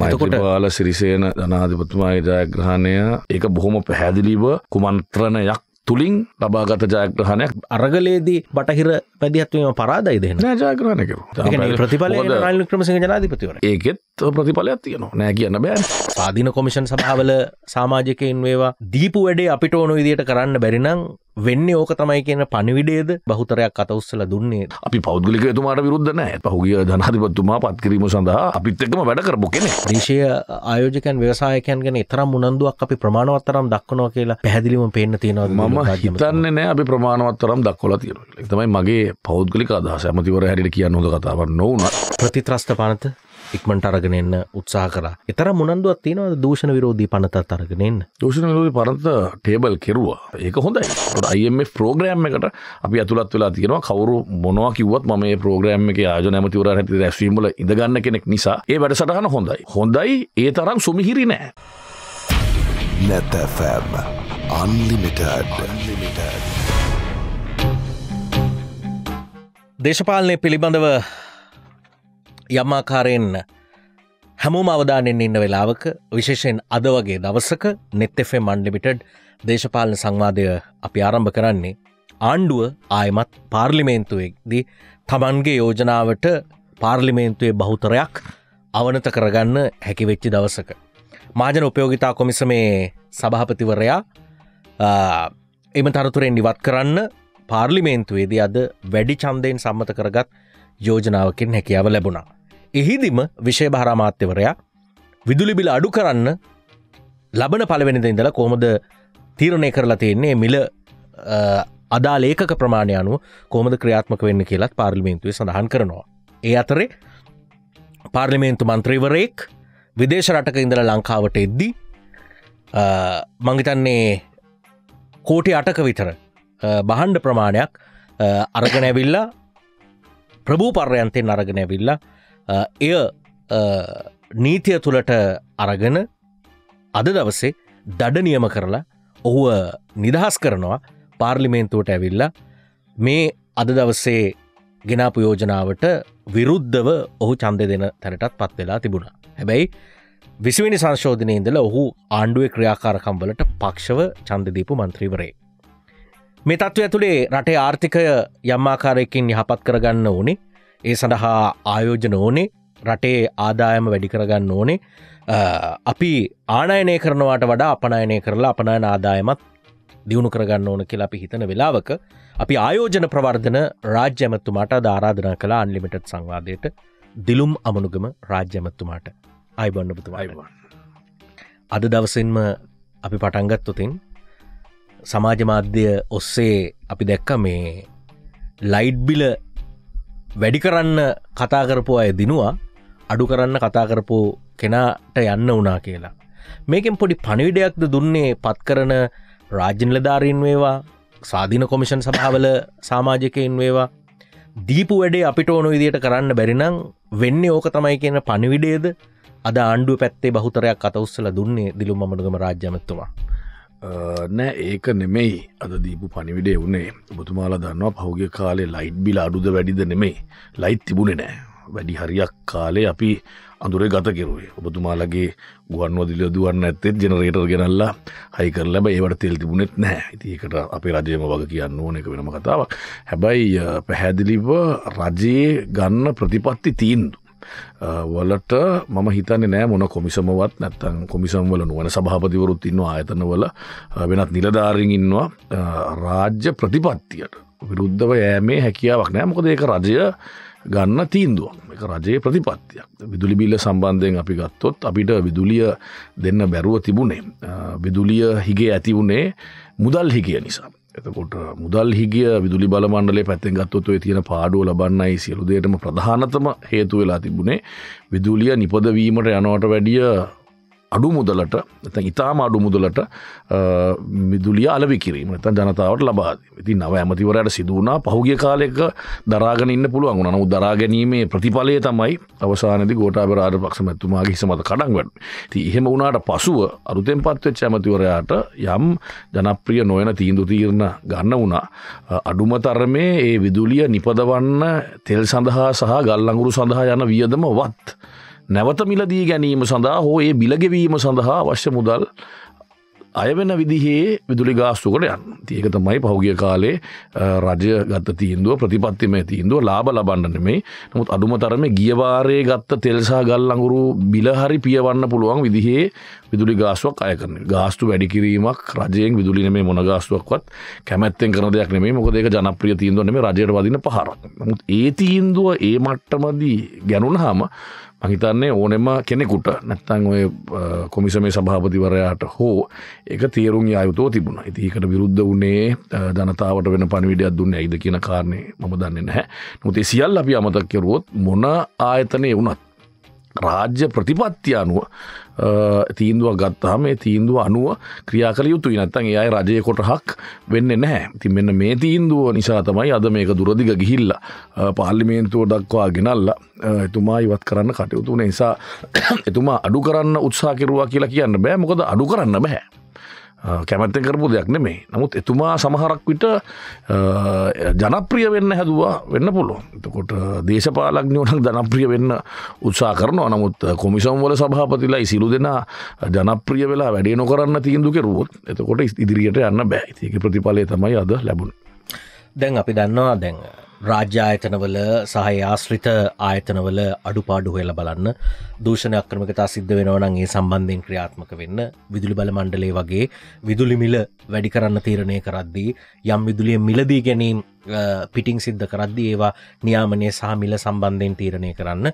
මතකොට බාල සිරිසේන ධනාධිපතුමා ජයග්‍රහණය එක බොහොම පැහැදිලිව කුමන්ත්‍රණයක් තුළින් ලබාගත ජයග්‍රහණයක් අරගලේදී බටහිර පැදිහත්වීම පරාදයි දෙන්න ජයග්‍රහණයක ප්‍රතිඵල ක්‍රමසි ජනාධිපතිවර ඒකෙත් ප්‍රතිඵලයක් තියනවා නෑ කියන්න බෑ පාදින කොමිෂන් සභාවල සාමාජකයෙන් වේවා දීපු වැඩේ අපිට ඕනු විදියට කරන්න බැරිනම් වෙන්න ඕක තමයි කියන පණිවිඩේද බහුතරයක් අත උස්සල දුන්නේ අපි පෞද්ගලික තුමාට විරුද්ධ නෑ පහුගිය ජනාධිපතිතුමා පත්කිරීම සඳහා අපිත් එක්කම වැඩ කරපු කෙනෙක් දේශීය ආයෝජකයන් ව්‍යවසායකයන් ගැන තරම් උනන්දුවක් අපි ප්‍රමාණවත් තරම් දක්වනවා කියලා පැහැදිලිවම පේන්න තියෙනවා මම හිතන්නේ නෑ අපි ප්‍රමාණවත් තරම් දක්වලා තියෙනවා තමයි මගේ පෞද්ගලික අදහස ඇමතිවර හැරිට කියන්න හොඳ කතාවක් නොවුනත් ප්‍රතිත්‍රස්ත පනත ඉක්මට අරගෙනන්න උත්සා කලා එතර මුණන්දුවත් තියෙනව දූෂණ විරෝධී පනතත් අරගෙනන්න දූෂණ විරෝධී පනත ටේබල් කෙරවා ඒක හොඳයි අයිම ප්‍රෝග්‍රෑම් එකට අපි ඇතුළත් වෙලා තියෙනවා කවරු මොනවා කිවත් ම ප්‍රෝග්‍රෑම් එක ආජ නැමතිවර ඇති රැස්වීමල ඉඳගන්න කෙනෙක් නිසා ඒ වැඩ සටහන හොඳයි හොඳයි ඒ තරම් සුමිහිරි නෑ නැතැෆැම් අන්ලිමිටඩ් අන්ලිමිටඩ් දේශපාලනය පිළිබඳව යම්මාකාරයෙන් හැමෝම අවධානෙන් ඉන්න වෙලාවක විශේෂයෙන් අද වගේ දවසක නෙත්තෙෆේ මන්ඩිමිටඩ් දේශපාලන සංවාධය අපි ආරම්භ කරන්නේ ආණ්ඩුව ආයමත් පාර්ලිමේන්තුවෙක්දී තමන්ගේ යෝජනාවට පාර්ලිමේන්තුවේ බහුතරයක් අවනත කරගන්න හැකිවෙච්චි දවසක. මාජන උපයෝගිතා කොමිසමේ සභහපතිවරයා එම තරතුරෙන් නිවත් කරන්න පාර්ලිමේන්තුවේදී අද වැඩි චන්දයෙන් සම්මත කරගත් යෝජනාවකින් හැකියාව ලැබුණා. එහිදිම විශෂයභාරාමාත්‍යවරයා විදුලිබිල අඩු කරන්න ලබන පලවෙනිද ඉඳල කොහොමද තීරණය කරලා තියෙන්නේ මිල අදා ලේක ප්‍රමාණය අනු කොමද ක්‍රියාත්මක වෙන්න කියලත් පාර්ලිමේන්තුවේ සඳහන් කරනවා. ඒ අතරේ පාර්ලිමේන්තු මන්ත්‍රීවරයෙක් විදේශ රටක ඉඳල ලංකාවට එද්දී මංගිතන්නේ කෝටි අටක විතර බහන්්ඩ ප්‍රමාණයක් අරගනැවිල්ලා ප්‍රභූ පර්යන්තයෙන් අරගනැවිල්ලා එය නීතිය තුළට අරගෙන අද දවසේ දඩ නියම කරලා ඔහුව නිදහස් කරනවා පාර්ලිමේන්තුවට ඇවිල්ලා මේ අද දවසේ ගෙනාපු යෝජනාවට විරුද්ධව ඔහු චන්ද දෙන තැනටත් පත් වෙලා තිබුණා. හැබැයි විසිවිනි සංශෝධනය ඉඳල ඔහු ආණ්ඩුවේ ක්‍රියාකාරකම්බලට පක්ෂව චන්දදීපු මන්ත්‍රීවරේ. මේ තත්ත්ව ඇතුළේ රටේ ආර්ථිකය යම්මාකාරයකින් යහපත් කරගන්න ඕනේ ඒ සඳහා ආයෝජන ඕනේ රටේ ආදායම වැඩි කරගන්න ඕනේ අපි ආනයනය කරනවාට වඩා අපනයනය කරලා අපනයන ආදායමත් දියුණු කරගන්න ඕන කියලා අපි හිතන වෙලාවක අපි ආයෝජන ප්‍රවර්ධන රාජ්‍යමත්තුමාට ධාරාධනා කලා අන්ලිමිටත් සංවාදයට දිලුම් අමනුගම රාජ්‍යමත්තුමාට අයිබන්නබතු අයිවා. අද දවසෙන්ම අපි පටන්ගත්තුතින් සමාජ මාධ්‍ය ඔස්සේ අපි දැක්ක මේ ලයිඩ් බිල වැඩි කරන්න කතා කරපු අය දිනවා අඩු කරන්න කතා කරපු කෙනාට යන්න වනා කියලා මේකෙන් පොඩි පණවිඩයක්ද දුන්නේ පත් කරන රාජ්‍යනිලධාරීන් වේවා සාධීන කොමිෂන් සභාවල සාමාජකයෙන් වේවා දීපු වැඩේ අපිට ඕනු විදියට කරන්න බැරිනම් වෙන්න ඕක තමයි කියන පණිවිඩේද අද ආණ්ඩුව පැත්තේ බහුතරයක් අත උස්සල දුන්නේ දිලු මඩගම රාජ්‍යමත්තුමා නෑ ඒක නෙමෙයි අද දීපු පනිවිඩේ වුණේ බතුමාලා දන්නවා පහුගේ කාලේ ලයිට් බිල අඩුද වැඩිද නෙමෙයි ලයිත් තිබුණෙ නෑ වැඩි හරියක් කාලේ අපි අඳුරේ ගත කෙරුවේ ඔබතුමාලගේ ගුවන්වදිල දුවන්න ඇත්තෙත් ජනරේටර් ගෙනල්ලා හයිකර ලැබ ඒවට තෙල් තිබුණෙත් නෑ ඒකට අපේ රජයම වග කියන්න ඕන එක වෙනම කතාවක් හැබැයි පැහැදිලිව රජයේ ගන්න ප්‍රතිපත්ති තීන්දු වලට මම හිතන නෑ මොන කොමිසමවත් නැත්තන් කොමිසම්වල නුවන සභාපතිවරුත් ඉන්නවා ආයතනවල වෙනත් නිලධාරින් ඉන්නවා රාජ්‍ය ප්‍රතිපත්තියට විරුද්ධව යෑමේ හැකියාවක් නෑ මොකද ඒක රජය ගන්න තීන්දුවක් එක රජයේ ප්‍රතිපත්තියක් විදුලි බිල්ල සම්බන්ධයෙන් අපි ගත්තොත් අපිට විදුලිය දෙන්න බැරුව තිබුණේ විදුලිය හිගේ ඇති වුණේ මුදල් හිකිය නිසා එතකොට මුදල් හිගිය විදුලි බලමණ්ඩලේ පැත්තෙන් ගත්තොත්තුව තියෙන පාඩුව ලබන්නයි සියලුදේටම ප්‍රධානතම හේතු වෙලා තිබුණේ විදුලිය නිපදවීමට යනවට වැඩිය අඩු මුදලට ඉතාම අඩු මුදලට මිදුලිය අලවි කිරීම තන් ජනතාවට ලබාද ඉති නව ඇමතිවරයට සිදුවනා පහුගිය කාලෙක දරාගෙනන්න පුළුවන් නමු දරාගැනීමේ ප්‍රතිඵලය තමයි අවසානදි ගෝටාබරාට පක්ෂමැත්තුමාගේ හිසමත කඩන්ගට ති එහෙම වුණට පසුව අරුතෙන් පත්වෙච් ඇමතිවරයාට යම් ජනප්‍රිය නොයන තීන්දු තීරණ ගන්න වුණා අඩුම තරමේ ඒ විදුලිය නිපදවන්න තෙල් සඳහා සහ ගල්ලඟුරු සඳහා යන වියදම වත්. නැවත මිලදී ගැනීම සඳහා හෝ ඒ බිලගෙවීම සඳහා අවශ්‍ය මුදල් අයවෙන විදිහේ විදුලි ගාස්තුකට යන් ඒක තමයි පහුගිය කාලේ රජය ගත්ත තීන්දුව ප්‍රතිපත්තිම තීන්දුව ලාබ ලබන්නනමේ නමුත් අඩුම තරම ගියවාරය ගත්ත තෙල්සා ගල් අඟුරු බිලහරි පියවන්න පුළුවන් විදිහේ විදුලි ගාස්ුවක් අයකන ගාස්තු වැඩිකිරීමක් රජයෙන් විදුලින මේ මොන ගාස්ුවක්වත් කැමැත්තෙන් කරන දෙයක් නෙේ මොකද ඒක ජනප්‍රිය තීන්දුව නෙම රජයට වදින පහරක් නමුත් ඒ තීන්දුව ඒ මට්ටමදී ගැනුන් හාම මහිතන්නේ ඕනෙම කෙනෙකුට නැත්තං ඔය කොමිසමේ සභාපතිවරයාට හෝ එක තේරුම් යයුතෝ තිබුණ ඉතිකට විරුද්ධ වනේ ජනතාවට වෙන පණවිඩයක් දුන්න ඇයිද කියන කාරණය මම දන්නේ නැහැ නොතේ සියල් අපි අමතක්කරුවොත් මොන ආයතනය වුනත් රාජ්‍ය ප්‍රතිපත්ති අනුව තීන්දුව ගත්තාම මේ තීන්දුව අනුව ක්‍රියා කළ යුතුයි නැත්තන් ඒ අයි රජය කොටහක් වෙන්න නැහැ තින් මෙන්න මේ තීන්දුව නිසා තමයි අද මේක දුරදිග ගිහිල්ල පාල්ලිමේන්තුව දක්වා ගෙනල්ල එතුමා ඉවත් කරන්න කටයුතු නිසා එතුමා අඩු කරන්න උත්සා කිරුවා කියලා කියන්න බෑ මොකද අඩු කරන්න බැහැ කැමැත්තෙන් කරපු දෙයක් නෙමේ නමුත් එතුමා සමහරක් විට ජනප්‍රිය වෙන්න හැදවා වෙන්න පුලො එතකොට දේශපාලක්ඥෝටක් ජනප්‍රිය වෙන්න උත්සා කරනවා නමුත් කොමිසම්වල සභාපතිලා ඉසිලු දෙනා ජනප්‍රිය වෙලා වැඩේ නොකරන්න තිීන්දු කෙරුවොත් එතකොට ඉදිරියට යන්න බෑ ඒක ප්‍රතිඵලය තමයි අද ලැබුණ දැන් අපි දන්නවා දැන් රාජ්‍ය ආයතනවල සහ ආශ්‍රිත ආයතනවල අඩුපාඩු හොයලා බලන්න දූෂණ අක්‍රමකතා සිද්ධ වෙනවනන් ඒ සම්බන්ධයෙන් ක්‍රියාත්මක වෙන්න විදුලි බල මණ්ඩලේ වගේ විදුලි මිල වැඩි කරන්න තීරණය කරද්දී යම් විදුලිය මිලදී ගැනීම් පිටිං සිද්ධ කරද්දි ඒවා නියාමනය සහ මිල සම්බන්ධයෙන් තීරණය කරන්න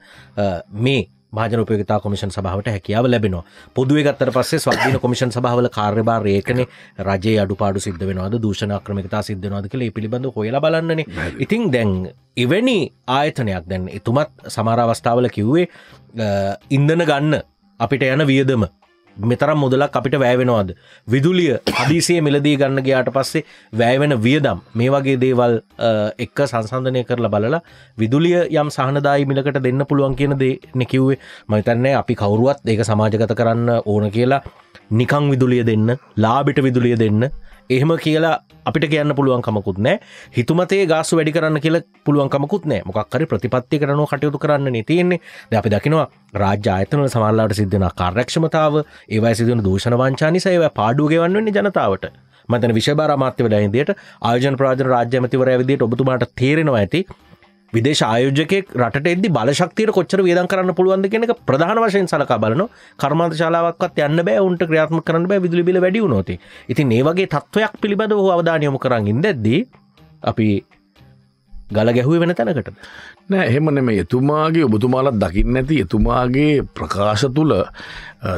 මේ මාජන උපයෝගතා කොමිෂන් සභාවට හැකියාව ලැබෙනවා. පොදුවේ ගත්තට පස්සේ ස්වාධීන කොමිෂන් සභාවල කාර්යභාරය ඒකනේ රජයේ අඩුපාඩු සිද්ධ වෙනවද දූෂණ අක්‍රමිකතා සිද්ධ වෙනවද කියලා ඒ පිළිබඳව හොයලා බලන්නනේ. ඉතින් දැන් එවැනි ආයතනයක් දැන් එතුමත් සමහර අවස්ථාවල කිව්වේ ඉන්ධන ගන්න අපිට යන වියදම මෙතරම් මුදලක් අපිට වැෑවෙනවාද. විදුලිය හදිසිය මිලදී ගන්න ගයාට පස්සේ වැෑවෙන වියදම් මේ වගේ දේවල් එක්ක සංසන්ධනය කරලා බලලා විදුලිය යම් සහනදායි මිලකට දෙන්න පුළුවන් කියන දෙන කිව්වේ මහිතන්නේ අපි කවුරුවත් ඒක සමාජගත කරන්න ඕන කියලා නිකං විදුලිය දෙන්න ලාබිට විදුලිය දෙන්න එහෙම කියලා අපිට කියන්න පුළුවන්කමකුත් නෑ හිතුමතේ ගාස වැඩි කරන්න කියල පුළුවන්කමකුත් නෑ මොක්කරි ප්‍රතිපත්ති කරන කටයුතු කරන්න නතියෙන්නේ ද අපි දකිනවා රාජ්‍ය අතන සමල්ලාට සිද්ධන කාර්රක්ෂමතාව ඒවයි සිදන දූෂණ වංචානි සයව පාඩුගවන්නන්නේ ජනතාවට මතන විශභාරමාත්‍ය වැඩයින්දයට ආයජන ප්‍රාජන රාජ්‍යමතිවර ඇවිදිට ඔබතුමාට තේරෙනවා ඇති විදේශ ආයෝජකය රට එද බලශක්තියට කොච්චර වේදන් කරන්න පුළුවන්ද කෙනෙක ප්‍රධාන වශයෙන් සලකා බලන කර්මාද ශලාවක්ත් යන්න බෑ උන්ට ක්‍රියාත්ම කරන්න බෑ විදුලි බිල වැඩිය නොති ඉතින් ඒවගේ තත්ත්වයක් පිළිබඳ හෝ අවධානයොම කරගින් දැද්දී අපි ගල ගැහුව වෙන තැනකට නෑ එහෙම නෙම එතුමාගේ ඔබතුමාලත් දකින්න නැති එතුමාගේ ප්‍රකාශ තුළ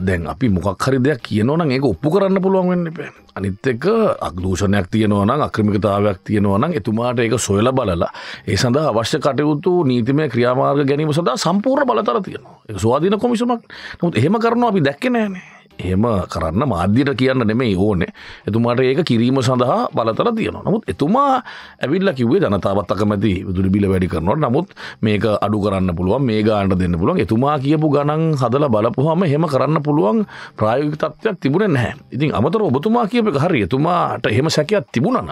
දැන් අපි මොකක් හරි දෙයක් කියනවන ඒක ඔප්පු කරන්න පුළුවන් වෙන්න පේ අනිත් එක අගදූෂණයක් තියෙනවන අක්‍රමිකතාවයක් තියෙනවනම් එතුමාට ඒක සොයල බලලා ඒ සඳහා අවශ්‍ය කටයුතු නීතිමය ක්‍රියාමාර්ග ගැනීම සඳහා සම්පූර්ණ බලතර තියෙනවා ස්වාධීන කොමිසමක් නොත් එහෙම කරනවා අපි දැක්ක නෑනේ එහෙම කරන්න මාධ්‍යයට කියන්න නෙමේ ඕනේ එතුමාට ඒක කිරීම සඳහා බලතර තියනවා නමුත් එතුමා ඇවිල්ල කිවේ ජනතාවත් අකමැති දුරි බිල වැඩි කරනවට නමුත් මේක අඩු කරන්න පුළුවන් මේ ගාන්න දෙන්න පුළුවන් එතුමා කියපු ගණන් හදල බලපුහම හෙම කරන්න පුළුවන් ප්‍රායෝගික තත්වයක් තිබුණ නැහැ ඉතින් අමතර ඔබතුමා කියප හරි එතුමාට එහෙම සැකයක් තිබුණන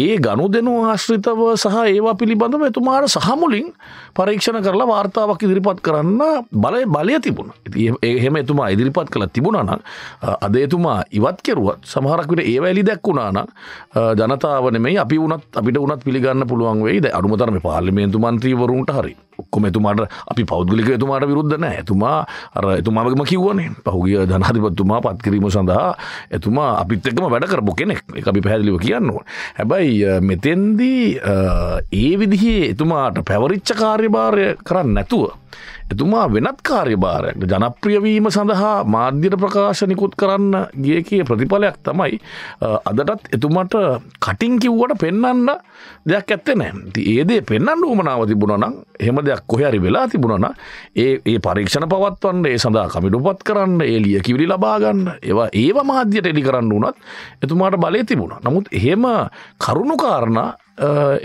ඒ ගණු දෙනුව ආශ්‍රිතව සහ ඒවා පිළිබඳව එතුමාට සහමුලින් පරීක්ෂණ කරලා වාර්තාවක් ඉදිරිපත් කරන්න බලය බලය තිබුණ එහෙම එතුමා ඉදිරිපත් කළ තිබුණන වුණා අදේතුමා ඉවත් කෙරුවත් සමහරක්විට ඒ වැලි දැක්වුණාන ජනතාවන මේ අපි වනත් අපිට උනත් පිළිගන්න පුළුවන් වෙයිද අනුමතරම පාලිමේන්තු මන්ත්‍රීවරුන්ට හරි ඔක්කොම එතුමාට අපි පෞද්ගලික එතුමාට විරුද්ධන ඇතුමා අර එතුමාගම කිව්වනේ පහුගිය ජනාධිපත්තුමා පත්කිරීම සඳහා එතුමා අපිත් එක්ම වැඩ කරපු කෙනෙක් අපි පැහැදිලිව කියන්න හැබැයි මෙතෙන්දී ඒ විදිහේ එතුමාට පැවරිච්ච කාර්යභාරය කරන්න නැතුව එතුමා වෙනත් කාර්යභාරයක් ජනප්‍රියවීම සඳහා මාධ්‍යයට ප්‍රකාශ නිකුත් කරන්න ගිය කිය ප්‍රතිඵලයක් තමයි අදටත් එතුමට කටින් කිව්වට පෙන්නන්න දෙයක් ඇත්තනෑ ති ඒදේ පෙන්න්න ූමනාව තිබුණනම් හෙම දෙයක් කොහැරි වෙලා තිබුණන ඒ ඒ පරීක්ෂණ පවත්වන්න ඒ සඳහා කමිටුපත් කරන්න එලිය කිවිලි ලබාගන්න ඒවා ඒවා මාධ්‍යයට එඩි කරන්න වනත් එතුමාට බලය තිබුණ නමුත් එහෙම කරුණු කාරණ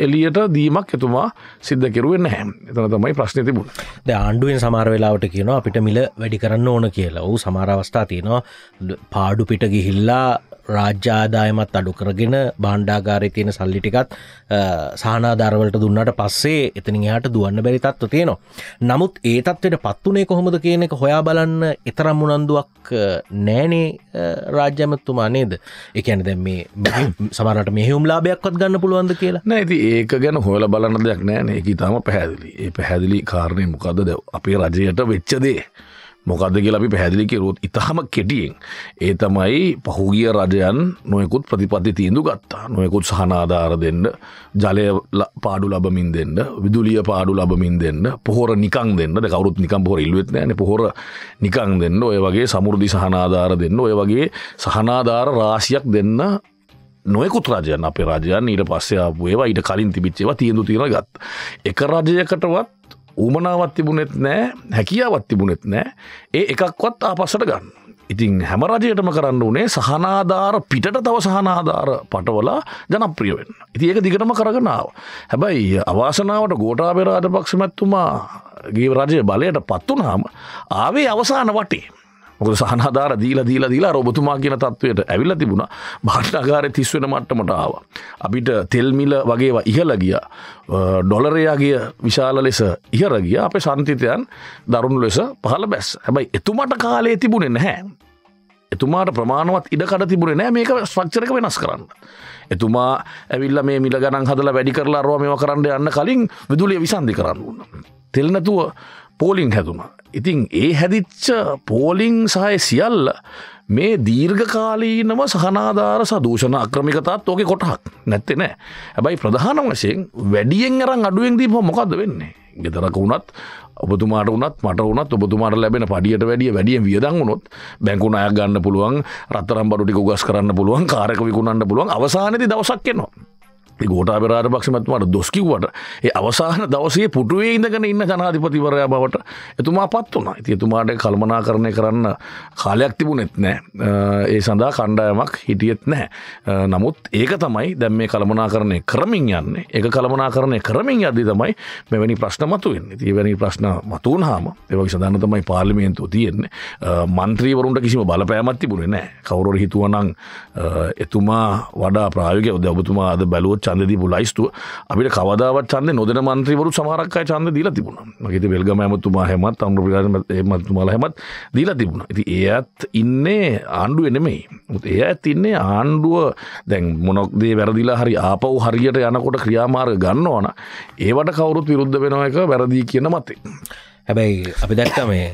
එලියට දීමක් එතුමා සිද්ධ කිරුවෙන් නැහැ එතන තමයි ප්‍රශ්න තිබුණ ද ආණ්ඩුවෙන් සමාර වෙලාවට කියනවා අපිට මිල වැඩි කරන්න ඕන කියලා ඌ සමාරවස්ථා තියෙනවා පාඩු පිට ගිහිල්ලා රාජ්‍යාදායමත් අඩු කරගෙන බණ්ඩාගාරය තියෙන සල්ලිටිකත් සහනාධාරවලට දුන්නට පස්සේ එතනින් එයාට දුවන්න බැරි තත්ව තියෙනවා. නමුත් ඒ තත්වයට පත්වනේ කොහොමද කියන එක හොයා බලන්න එතරම් උනන්දුවක් නෑනේ රාජ්‍යමත්තුමා නේද එකන දැ මේ සමරට මෙහුම් ලාභයක්වත් ගන්න පුළුවන්ද කියලා නැති ඒක ගැන හොල බලන්න දෙයක් නෑන ඒ තාම පැහැදිලි ඒ පැහැදිලි කාරණය මොකක්ද අපේ රජයට වෙච්චදේ. මොකද කියලා අපි පැහැදිලි කෙරුවොත් ඉතාම කෙටියෙන් ඒ තමයි පහුගිය රජයන් නොයකුත් ප්‍රතිපත්ති තීන්දු ගත්තා නොයකුත් සහනාධාර දෙන්න ජලය පාඩු ලබමින් දෙන්න විදුලිය පාඩු ලබමින් දෙන්න පොහොර නිකං දෙන්න කවරුත් නිකම් පොහොර ඉල්ුවත් නෑන පොහොර නිකං දෙන්න ඔය වගේ සමුෘදි සහනාධාර දෙන්න ඔය වගේ සහනාධාර රාශියක් දෙන්න නොයකුත් රජයන් අප රජයන් ඊට පස්සයාපුේවා ඊට කලින් තිබිච්චේව තියඳු තිර ගත් එක රජයකටවත් ඌමනාවත් තිබුණෙත් නෑ හැකියාවත් තිබුණෙත් නෑ ඒ එකක්වත් ආපස්සට ගන්න. ඉතින් හැම රජයටම කරන්න වනේ සහනාධාර පිට තව සහනාධාර පටවලා ජනප්‍රියවෙන්න. ඉති ඒක දිගටම කරගනාව. හැබැයි අවාසනාවට ගෝටාබෙරාජ පක්ෂමැත්තුමා ගේ රජය බලයට පත්වනාම ආවේ අවසාන වටේ. මොකද සහනාධාර දීල දීල දීලා රොබතුමා කියන තත්වයට ඇවිල්ල තිබුණ භාෂාකාරය තිස්වෙන මට්ටමට ආව. අපිට තෙල්මිල වගේවා ඉහලගිය ඩොලරයාගේ විශාල ලෙස ඉහරගිය අප සන්තිතයන් දරුණු ලෙස පහල බැස් හැබයි එතුමට කාලේ තිබුණෙ නැහැ. එතුමාට ප්‍රමාණවත් ඉඩකඩ තිබුණේ නෑ මේක ස්වච්චරක වෙනස් කරන්න. එතුමා ඇවිල්ල මේ මිල ගණන් හදල වැඩි කරලා රෝමය කරන්න යන්න කලින් විදුලිය විසන්ධි කරන්න වන්න. තෙල්නැතුව පෝලිං හැදුම. ඉතින් ඒ හැදිච්ච පෝලිං සහය සියල්ල මේ දීර්ඝකාලීනව සහනාධාර සදූෂණ අක්‍රමිකතාත් ඕක කොටහක් නැත්තේ නෑ හැබයි ප්‍රධාන වශයෙන් වැඩියෙන් අරන් අඩුවෙන් දීම මොකක්ද වෙන්නේ ගෙදරක වුණත් ඔබතුමාට වනත් මට වනත් ඔබතුමාට ලැබෙන පඩියට වැඩිය වැඩිය වියදං වුණොත් බැංකුණ අයක් ගන්න පුළුවන් රත්තරම් බඩුටි ගස් කරන්න පුළුවන් කාරක විකුණන්න පුළුවන් අවසානති දවසක් එනවා ගෝටා පෙරාර පක්ෂමත්මට දොස්කිව්වට ඒ අවසාහන දවසේ පුටුවේ ඉඳගෙන ඉන්න ජනාධිපතිවරයා බවට එතුමා පත් වුණා ති එතුමාට කල්මනා කරණය කරන්න කාලයක් තිබුණෙත් නෑ ඒ සඳහා කණ්ඩායමක් හිටියත් නැහැ. නමුත් ඒක තමයි දැම් මේ කළමනා කරණය කරමින් යන්නේ ඒ කළමනා කරණය කරමින් අද තමයි මෙවැනි ප්‍රශ්න මතුවෙන්නේ තිවැනි ප්‍රශ්න මතුන් හාම එවගේ සඳහන තමයි පාලිමේන්තු තියෙන්නේ මන්ත්‍රීවරුන්ට කිසිම බලපෑමත් තිබුණේ නෑ කවුරු හිතුවනං එතුමා වඩා ප්‍රායෝග ඔද ඔබතුමා අද බැලුවොත් චන්දදී ලයිස්තුව අපිට කවදාවත් චන්ද නොදන මන්ත්‍රීවරු සමහරක්කය චන්ද දීලා තිබුණ මගේ වෙල්ගම ඇමතුමා හැමත් අම්රපිට එමතුමාල හැමත් දීලා තිබුණ ඇති ඒත් ඉන්නේ ආණ්ඩුව එනෙමයි ඒ ඇත් ඉන්නේ ආණ්ඩුව දැන් මොනොක්දේ වැරදිලා හරි ආපව් හරියට යනකොට ක්‍රියාමාර්ග ගන්න ඕන ඒවට කවුරුත් විරුද්ධ වෙනවා එක වැරදිී කියන මතේ හැබැයි අපි දැක්ක මේ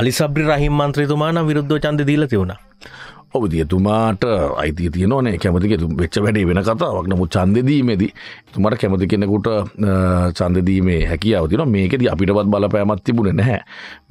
අලි සබ්‍රි රහිම් මන්ත්‍රීතුමාන විරුද්ධ චන්ද දීල තිවුණා ඔබදිය තුමාට අයිති තියනනේ කැමතික වෙච්ච වැඩේ වෙන කතාවක් නමු චන්දදීමේදී තුමට කැමති කෙනෙකුට චන්දදීමේ හැකියාව තින මේකෙද අපිටවත් බලපෑමත් තිබුණ නැහැ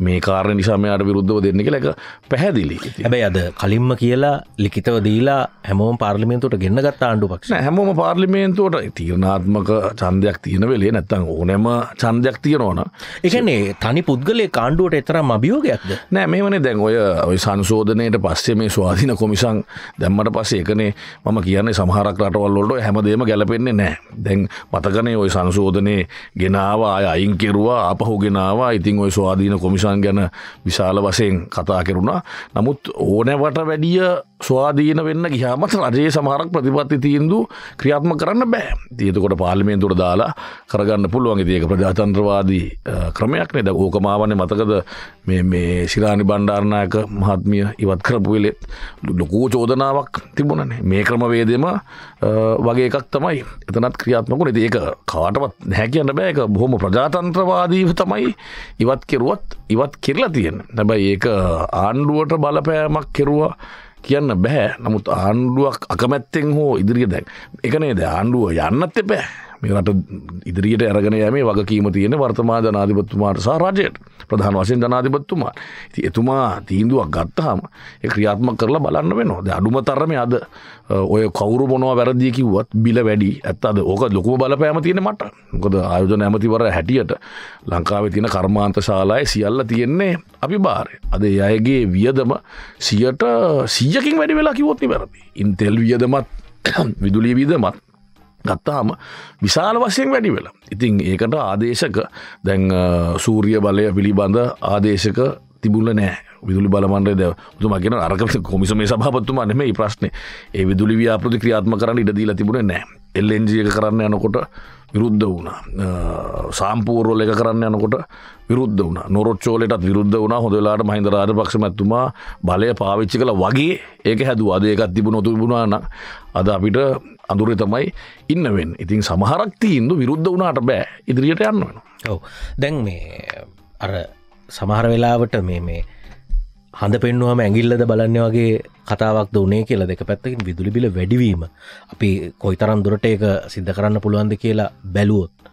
මේ කාරණ නිසාමයාට විරුද්ධව දෙන්න කලක පැහැදිලි හැබැයි අද කලින්ම කියලා ලිකිතව දීලා හැමෝම පාර්ලිමේන්තුට ගෙන්න්න ගත් ආණ්ඩු පක්ෂ හැමෝම පාර්ලිමේන්තුවට තීරණාත්මක චන්දයක් තියෙන වෙලේ නැත්තං ඕනෑම චන්දයක් තියෙනවන එකනේ තනි පුද්ගලේ කාණ්ඩුවට එතරම් අභියෝගයක්ද නෑ මේ වනේ දැන් ඔය ඔය සංශෝධනයට පස්සේ මේ ස්වාධන ඉන්න කොමිසං දැම්මට පස්සේ එකනේ මම කියන්නේ සහරක් රටවල්ලට හැමදේම ගැලපෙන්නේ නෑ දැන් මතකනේ ඔය සංශෝධනය ගෙනවා අය අයින් කෙරවා අපහු ගෙනවා ඉතිං ඔය ස්වාධීන කොමිසන් ගැන විශාල වසයෙන් කතා කෙරුණා නමුත් ඕනැවට වැඩිය ස්වාධීන වෙන්න ගියාමත් රජයේ සමහරක් ප්‍රතිපත්ති තීන්දු ක්‍රියාත්ම කරන්න බෑ තියතකොට පාලිමේන්තුර දාලා කරගන්න පුළුවන් ඉතික ප්‍රජාතන්ත්‍රවාදී ක්‍රමයක් නේද ඕකමාවන්නේ මතකද මේ සිරාණි බණ්ඩාරණයක මහත්මිය ඉවත් කරපු වෙලෙත් ලොකෝ චෝදනාවක් තිබුණන මේ ක්‍රමවේදම වගේ එකක් තමයි එතනත් ක්‍රියාත්මකු නති ඒක කාටවත් නැහැකන්න බෑක බොහොම ප්‍රජාතන්ත්‍රවාදීව තමයි ඉවත් කෙරුවත් ඉවත් කෙරලා තියෙන නැබයි ඒක ආණ්ඩුවට බලපෑමක් කෙරුවා කියන්න බැහැ නමුත් ආණ්ඩුවක් අකමැත්තෙන් හෝ ඉදිරිිය දැන් එකනේ ද ආණ්ඩුව යන්නත් එපෑ මේරට ඉදිරියට ඇරගෙන යමේ වගකීම තියෙන වර්තමා ජනාධිපත්තුමාට සහ රජයට ප්‍රධාන වශයෙන් ජනාධිපත්තුමා ති එතුමා තීන්දුවක් ගත්තහම ක්‍රියාත්ම කරලා බලන්න වෙනවා ද අඩුම තරම අද ඔය කවරු මොනවා වැරදි කිව්වත් බිල වැඩි ඇත් අද ඕක ලොකුව බලපෑම තියෙන මට ගොද ආයෝජන ඇමතිවර හැටියට ලංකාවේ තියෙන කර්මාන්ත ශාලාය සියල්ල තියෙන්නේ අපි බාරය අද අයගේ වියදම සියට සීජකින් වැඩි වෙලා කිවොත්ති වැරදි ඉන්තෙල් වියදමත් විදුලිය විදමත් ගත්තාම විශාල වශයෙන් වැඩි වෙලා. ඉතින් ඒකට ආදේශක දැන් සූරිය බලය පිළිබඳ ආදේශක තිබුල නෑ විදුලි බලමන්රේ දැව තුමගෙන අරක කොමිසමේ සභාපත්තුමා නෙම මේ ප්‍රශ්නේ ඒ විදුලි ව්‍යාපෘති ක්‍රියාත්ම කරන්න ඉඩදීලා තිබුණේ නෑ එල්ලෙන්ජියක කරන්න යනකොට විරුද්ධ වුණා සාම්පූර්ෝල එක කරන්න යනකොට විරුද්ධ වුණ නොරොච්චෝලටත් විරුද්ධ වුණ හොඳලාට මහින්දරාර පක්ෂමඇතුමා බලය පාවිච්චි කළ වගේ ඒක හැදු අද එකත් තිබුණ නොතු බුණාන අද අපිට අඳුර තමයි ඉන්න වෙන් ඉතින් සමහරක්ති ඉන්දු විරුද්ධ වුණට බෑ ඉදිරියට යන්න වෙන ඔව දැන් මේ අර සමහර වෙලාවට මේ මේ හඳ පෙන්නුවම ඇගිල්ලද බලන්න වගේ කතාවක් දුනේ කියලා දෙක පැත්තකින් විදුලි බිල වැඩිවීම අපි කොයිතරම් දුරට ඒක සිද්ධ කරන්න පුළුවන්ද කියලා බැලුවොත්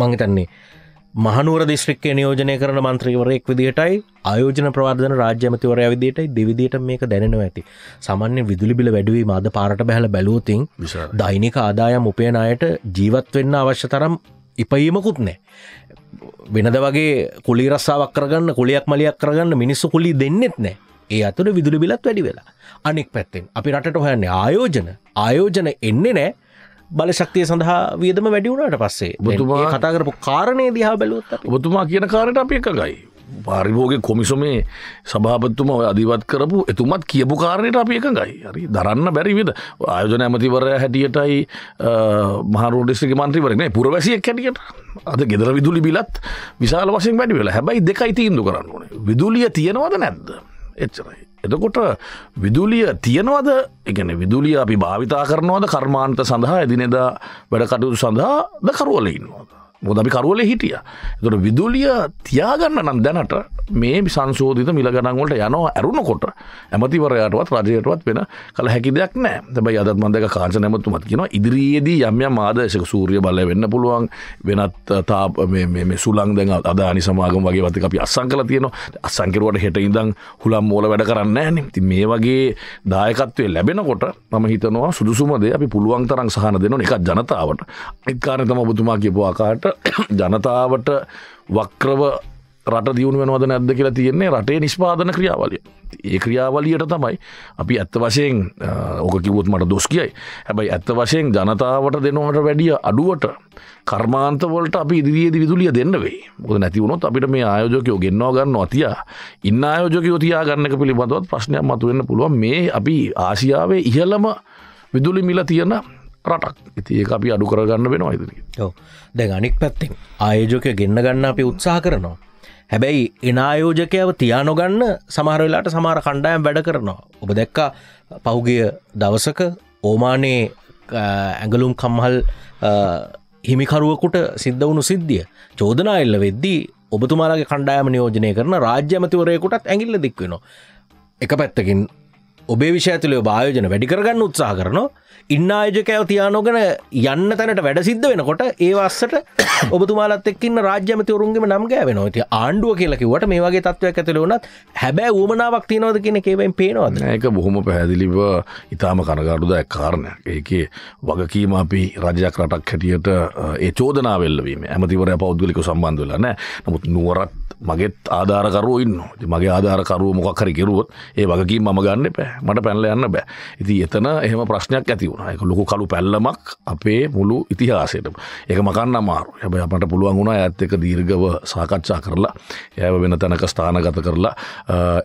මංහිතන්නේ මහනුවර දිස්ත්‍රික්කය නියෝජනය කරන මන්ත්‍රීවරයෙක් විදිහටයි ආයෝජන ප්‍රවාධන රාජ්‍යමතිවරය විදිහටයි දෙවිදිට මේක දැනෙනව ඇති සමන්‍ය විදුලි බිල වැඩුවීම අද පාරට බැහල බැලූතින් දෛනික ආදායම් උපයන අයට ජීවත් වෙන්න අවශ්‍ය තරම් ඉපයීමකුත් නෑ. වෙනද වගේ කුලි රස්සාවක් කරගන්න කුලියක් මලියක් කරගන්න මිනිස්සු කුලි දෙන්නෙත් නෑ ඒ අතුර විදුලි බිලත් වැඩි වෙලා අනෙක් පැත්තෙන් අපි රටට හොයන්නේ ආයෝජන ආයෝජන එන්නේ නෑ බලශක්තිය සඳහා වියදම වැඩි වුණට පස්සේ බතුමා කතාකරපු කාරණය දිහා බැලුවත් බතුමා කියන කාරට අප එකගයි පාරිභෝග කොමිසමේ සභාපත්තුම ඔය අධිවත් කරපු එතුමත් කියපු කාරණයට අප එකගයි හරි දරන්න බැරිවිද ආයෝජන ඇමතිවරය හැටියටයි මහරෝඩිස්ක මන්ත්‍රීවරන පුරවැසියක් හැටියට අද ගෙදර විදුලි බිලත් විශාල වසෙන් වැඩි වෙලා හැබයි දෙකයි තීන්දු කරන්න ඕනේ විදුලිය තියෙනවද නැද්ද එච්චරයි එතකොට විදුලිය තියෙනවද එකන විදුලිය අපි භාවිතා කරනවාද කර්මාන්ත සඳහා එදිනෙදා වැඩකටයුතු සඳහා ද කරවල ඉන්නවාද. මොද අපි කරුවල හිටිය තුොට විදුලිය තියාගන්න නම් දැනට මේ සංසෝධිත මිල ගණන්වලට යනවා ඇරුණකොට ඇමතිවරයටත් රජයටවත් වෙන කළ හැකි දෙයක් නෑ තැබයි අදත් මන්දක කාංච නැමතුමත් කියෙන ඉදිරියේදී යම්ය මාදශක සූරිය බල වෙන්න පුළුවන් වෙනත් තා සුලන් දෙ අදානි සමාගම වගේ වති අපි අස්සං කල තියන අසංකරුවට හෙට ඉඳං හුළම් මෝල වැඩ කරන්න ෑන ති මේ වගේ දායකත්වය ලැබෙනකොට මම හිතනවා සුදුසුමද අපි පුළුවන් තරන් සහන දෙන එකක් ජනතාවට එක්කාරතම බතුමා කියපුවාකාට ජනතාවට වක්‍රව රට දියුණු වෙනවද නැද්ද කියලා තියෙන්නේ රටේ නිෂ්පාදන ක්‍රියාවලිය. ඒ ක්‍රියාවලියට තමයි අපි ඇත්ත වශයෙන් ඕක කිවොත් මට දොස් කියයි. හැබැයි ඇත්ත වශයෙන් ජනතාවට දෙනවට වැඩිය අඩුවට කර්මාන්තවලට අපි ඉදිරියේදි විදුලිය දෙන්න වෙයි. මොකද නැති වුණොත් අපිට මේ ආයෝජකයෝ ගෙන්නව ගන්නවා තියා. ඉන්න ආයෝජකයෝ තියා ගන්න එක පිළිබඳවත් ප්‍රශ්නයක් මතුවෙන්න පුළුවන්. මේ අපි ආසියාවේ ඉහළම විදුලි මිල තියෙන රටක් ඉති ඒක අපි අඩු කරගන්න වෙනවා ඉදිරි ඔ දැන් අනික් පැත්තෙන් ආයෝජක ගෙන්න්න ගන්න අපි උත්සාහ කරනවා හැබැයි එන ආයෝජකයව තියානොගන්න සමහරවෙලාට සමාර කණ්ඩායම් වැඩ කරනවා ඔබ දැක්කා පහුගිය දවසක ඕමානයේ ඇඟලුම් කම්හල් හිමිකරුවකුට සිද්ධ වුණු සිද්ධිය චෝදනා එල්ල වෙද්දී ඔබතුමාලගේ කණ්ඩායම නියෝජනය කරන රාජ්‍යමතිවරයකුටත් ඇඟිල්ල දික්වෙනවා එක පැත්තකින් ඔබේ විෂ ඇතුලේ භායෝජන වැඩි කරගන්න උත්සාහ කරනවා ඉන්න ආයෝජකයව තියානෝගෙන යන්න තැනට වැඩ සිද්ධ වෙනකොට ඒ වස්සට ඔබතුමාලත් එක්කන්න රාජ්‍යමතිවරුන්ගේම නම් ගෑවෙන ති ආණ්ඩුව කියලකිවට මේ වගේ තත්වයක් ඇතුල වනත් හැබැයි ූමනාවක් තියනවද කියන කේවෙන් පේනවාද ඒක බොහොම පැහැදිලිව ඉතාම කනගඩුද කාරණය ඒකේ වගකීම අපි රජයක් රටක් හැටියට ඒ චෝදනාවල්ලවීම ඇමතිවර පෞද්ගලික සම්බන්ධ වෙලා නෑ නමුත් නුවරක් මගේත් ආධාරකරුව ඉන්න මගේ ආධාරකරුව මොකක් හරි කිරුවොත් ඒ වගකින් මම ගන්න පෑ මට පැල්ල යන්න බෑ ඉති එතන එහෙම ප්‍රශ්නයක් ඇතිවුණ එක ලොකු කලු පැල්ලමක් අපේ මුළු ඉතිහාසයටම එක මකන්න අමාරු හැබ අපට පුළුවන් වුණා ඇත් එක දීර්ගව සාකච්ඡා කරලා ඇව වෙන තැනක ස්ථානගත කරලා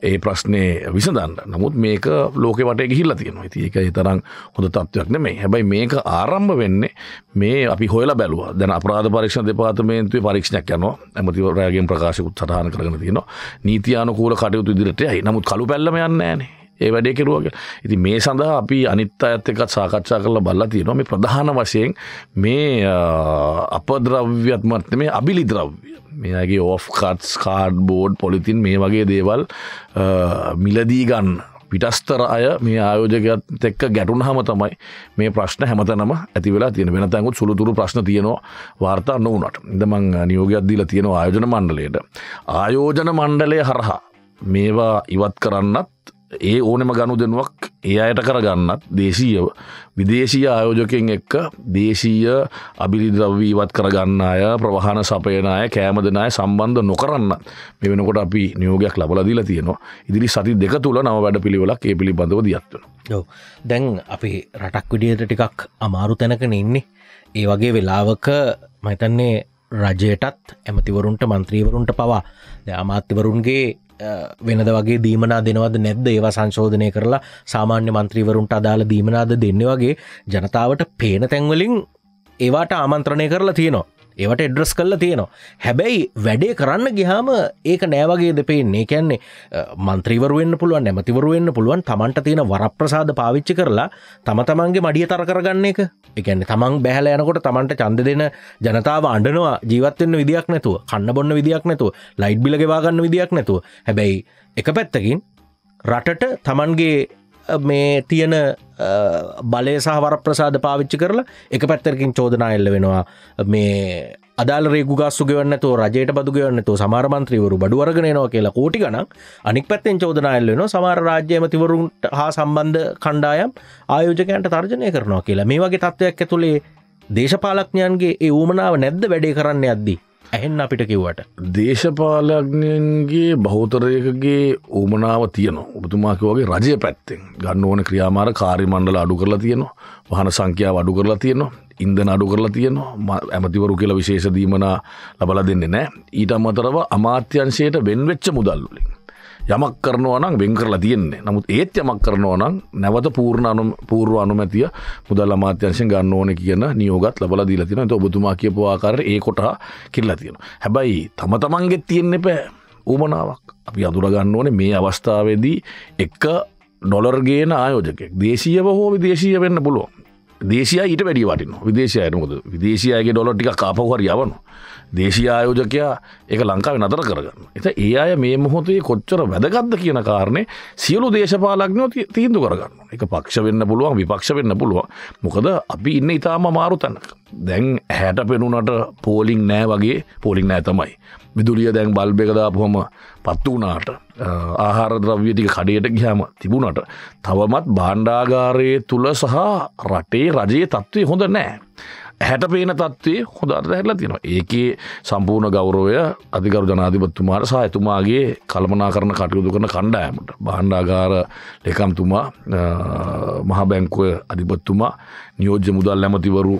ඒ ප්‍රශ්නය විසඳන්න නමුත් මේක ලෝක වට ගිහිල්ල තියෙනවා ඇති එක තරම් හොඳ තත්ත්වයක් නෙමේ හැබයි මේක ආරම්භ වෙන්නේ මේ අපි හොලා බැලවා දැන අපරාධ පරීක්ෂණ දෙපාතමේන්තුවේ පරීක්ෂණයක් යනවා ඇමතිවරයාගෙන් ප්‍රකාශකුත් සටහන කරන තියනවා නීතියානකූල කටයුතු දිරටයයි නමුත් කළු පැල්ලම යන්න ෑනේ ඒ වැඩේ කෙරුවගේ ඉති මේ සඳහා අපි අනිත් අඇත් එකත් සාකච්ඡා කරලා බල්ලා තියෙනවා මේ ප්‍රධාන වශයෙන් මේ අපද්‍රව්‍යත්මර්ත මේ අබිලි ද්‍රව්‍ය මේගේ offcuts cardboard polythene මේ වගේ දේවල් මිලදී ගන්න පිටස්තර අය මේ ආයෝජකත් එක්ක ගැටුන් හම තමයි මේ ප්‍රශ්න හැමතනම ඇතිවෙලා තියෙන වෙන තැකුත් සුළුතුරු ප්‍රශ්න තියෙනවා වාර්තා නොවනට දමං නියෝගයක්දීලා තියෙනවා ආයෝජන මණ්ඩලයට ආයෝජන මණ්ඩලය හරහා මේවා ඉවත් කරන්නත් ඒ ඕනෙම ගණු දෙනුවක් ඒ අයට කරගන්නත් දේශීය විදේශීය ආයෝජකෙන් එක්ක දේශීය අභිරිද්‍රවීවත් කරගන්න අය ප්‍රවහන සපයන අය කෑම දෙනය සම්බන්ධ නොකරන්න මෙ වෙනකොට අපි නියෝගයක් ලබලදීලා තියෙනවා ඉදිරි සති දෙක තුළ නව වැඩ පිළිවෙලක් ඒ පිළිබඳව දියත්වන යෝ දැන් අපි රටක් විඩියට ටිකක් අමාරු තැනකන ඉන්නේ ඒ වගේ වෙලාවක මහිතන්නේ රජයටත් ඇමතිවරුන්ට මන්ත්‍රීවරුන්ට පවා ද අමාත්‍යවරුන්ගේ වෙනද වගේ දීමනා දෙනවද නැද්ද ඒවා සංශෝධනය කරලා සාමාන්‍ය මන්ත්‍රීවරුන්ට අදාළ දීමනාද දෙන්න වගේ ජනතාවට පේන තැන්වලින් ඒවාට ආමන්ත්‍රණය කරලා තියෙනවා ඒවට එඩ්‍රස් කල්ල තියෙනවා හැබැයි වැඩේ කරන්න ගිහාම ඒක නෑවගේ දෙපෙන්නේ කැන්නේ මන්ත්‍රීවරුවෙන්න්න පුළුවන් නැමතිවරුවෙන්න්න පුළුවන් තමන්ට තියෙන වරප්‍රසාද පාවිච්චි කරලා තම තමන්ගේ මඩිය තර කරගන්න එක එකන්න තමන් බැහල යනකොට තමන්ට චන්ද දෙන ජනතාව අඩනවා ජීවත්වෙන්න විදික් නැතුව කන්න බොන්න විදික් නැතුව ලයිට් බිලගවාගන්න විදික් නැතුව හැබැයි එක පැත්තකින් රටට තමන්ගේ මේ තියෙන බලය සහවර ප්‍රසාධ පාවිච්චි කරලා එක පැත්තරකින් චෝදනා එල්ල වෙනවා මේ අදල් රේගුගස්සු ගවන්න තෝ රජයට බදු ගවන්න තෝ සමාරමන්ත්‍රීවරු බඩුවරගෙනවා කියලා කෝටි ගනක් අනික් පැත්තෙන් චෝදනායල් වෙන සමාර රාජ්‍යමතිවරුන්ට හා සම්බන්ධ කණ්ඩායම් ආයෝජකයන්ට තර්ජනය කරනවා කියලා මේ වගේ තත්ත්වයක් ඇතුළේ දේශපාලක්ඥයන්ගේ ඒ ඌමනාව නැද්ද වැඩේ කරන්න අද්දී ඇහෙන් අපිට කිව්වට. දේශපාලඥන්ගේ බහෝතරයකගේ ඕමනාව තියන උබතුමාක වගේ රජය පැත්තෙන් ගන්න ඕන ක්‍රියාමාර කාරි මණ්ඩල අඩු කරලා තියෙනවා වහන සංඛ්‍යාව අඩු කරලා තියෙනවා ඉන්ද නඩු කරලා තියෙනවා ඇමතිවරු කියලා විශේෂදීමනා ලබල දෙන්නේ නෑ ඊට අමතරව අමාත්‍යංශයට වෙන්වෙච්ච මුදල්ලින්. යමක් කරනවා නම් වෙන් කරලා තියෙන්නේ නමුත් ඒත් යමක් කරනවා නම් නැවත පූර්ණ අනු පූර්ව අනුමැතිය මුදල් අමාත්‍යංශෙන් ගන්න ඕන කියන නියෝගත් ලබලා දීලා තියෙනවා. ඒක ඔබතුමා කියපු ආකාරයට ඒ කොටා කිරලා තියෙනවා. හැබැයි තම තමන්ගෙත් තියෙන්න එපා ඌමනාවක්. අපි අඳුර ගන්න ඕනේ මේ අවස්ථාවේදී එක ඩොලර් ගේන ආයෝජකෙක් දේශීයව හෝ විදේශීය වෙන්න පුළුවන්. දේශය ඊට වැඩි වටින විදේශයනකොද විදේශයගේ ඩොලොටික කාපහර යවනවා. දේශී ආයෝජකයා එක ලංකාව නතර කරගන්න. එත ඒ අය මේ මොහොතේ කොච්චර වැදගත්ද කියන කාරණය සියලු දේශපාලක්නෝ තීන්දු කරගන්න එක පක්ෂ වෙන්න පුළුවන් විපක්ෂ වෙන්න පුළුවන් මොකද අපි ඉන්න ඉතාම මාරුතන්නක. දැන් හැට පෙනුනට පෝලිං නෑ වගේ පෝලිං නෑ තමයි. විදුලිය දැන් බල්බෙකදාපුහොම පත්තු වනාට ආහාරද්‍රව්‍යතික කඩයට ගියාම තිබුණට තවමත් බාණ්ඩාගාරයේ තුළ සහ රටේ රජයේ තත්ත්වය හොඳ නෑ. හැටපේන තත්වේ හොඳට හැටලා තියෙනවා ඒකේ සම්පූර්ණ ගෞරවය අධිකරු ජනාධිපත්තුමාට සහතුමාගේ කළමනා කරන කටයුතු කරන කණ්ඩායමට බණ්ඩාගාර ලෙකම්තුමා මහබැංකුව අධිපත්තුමා නියෝජ්‍ය මුදල් ඇමතිවරු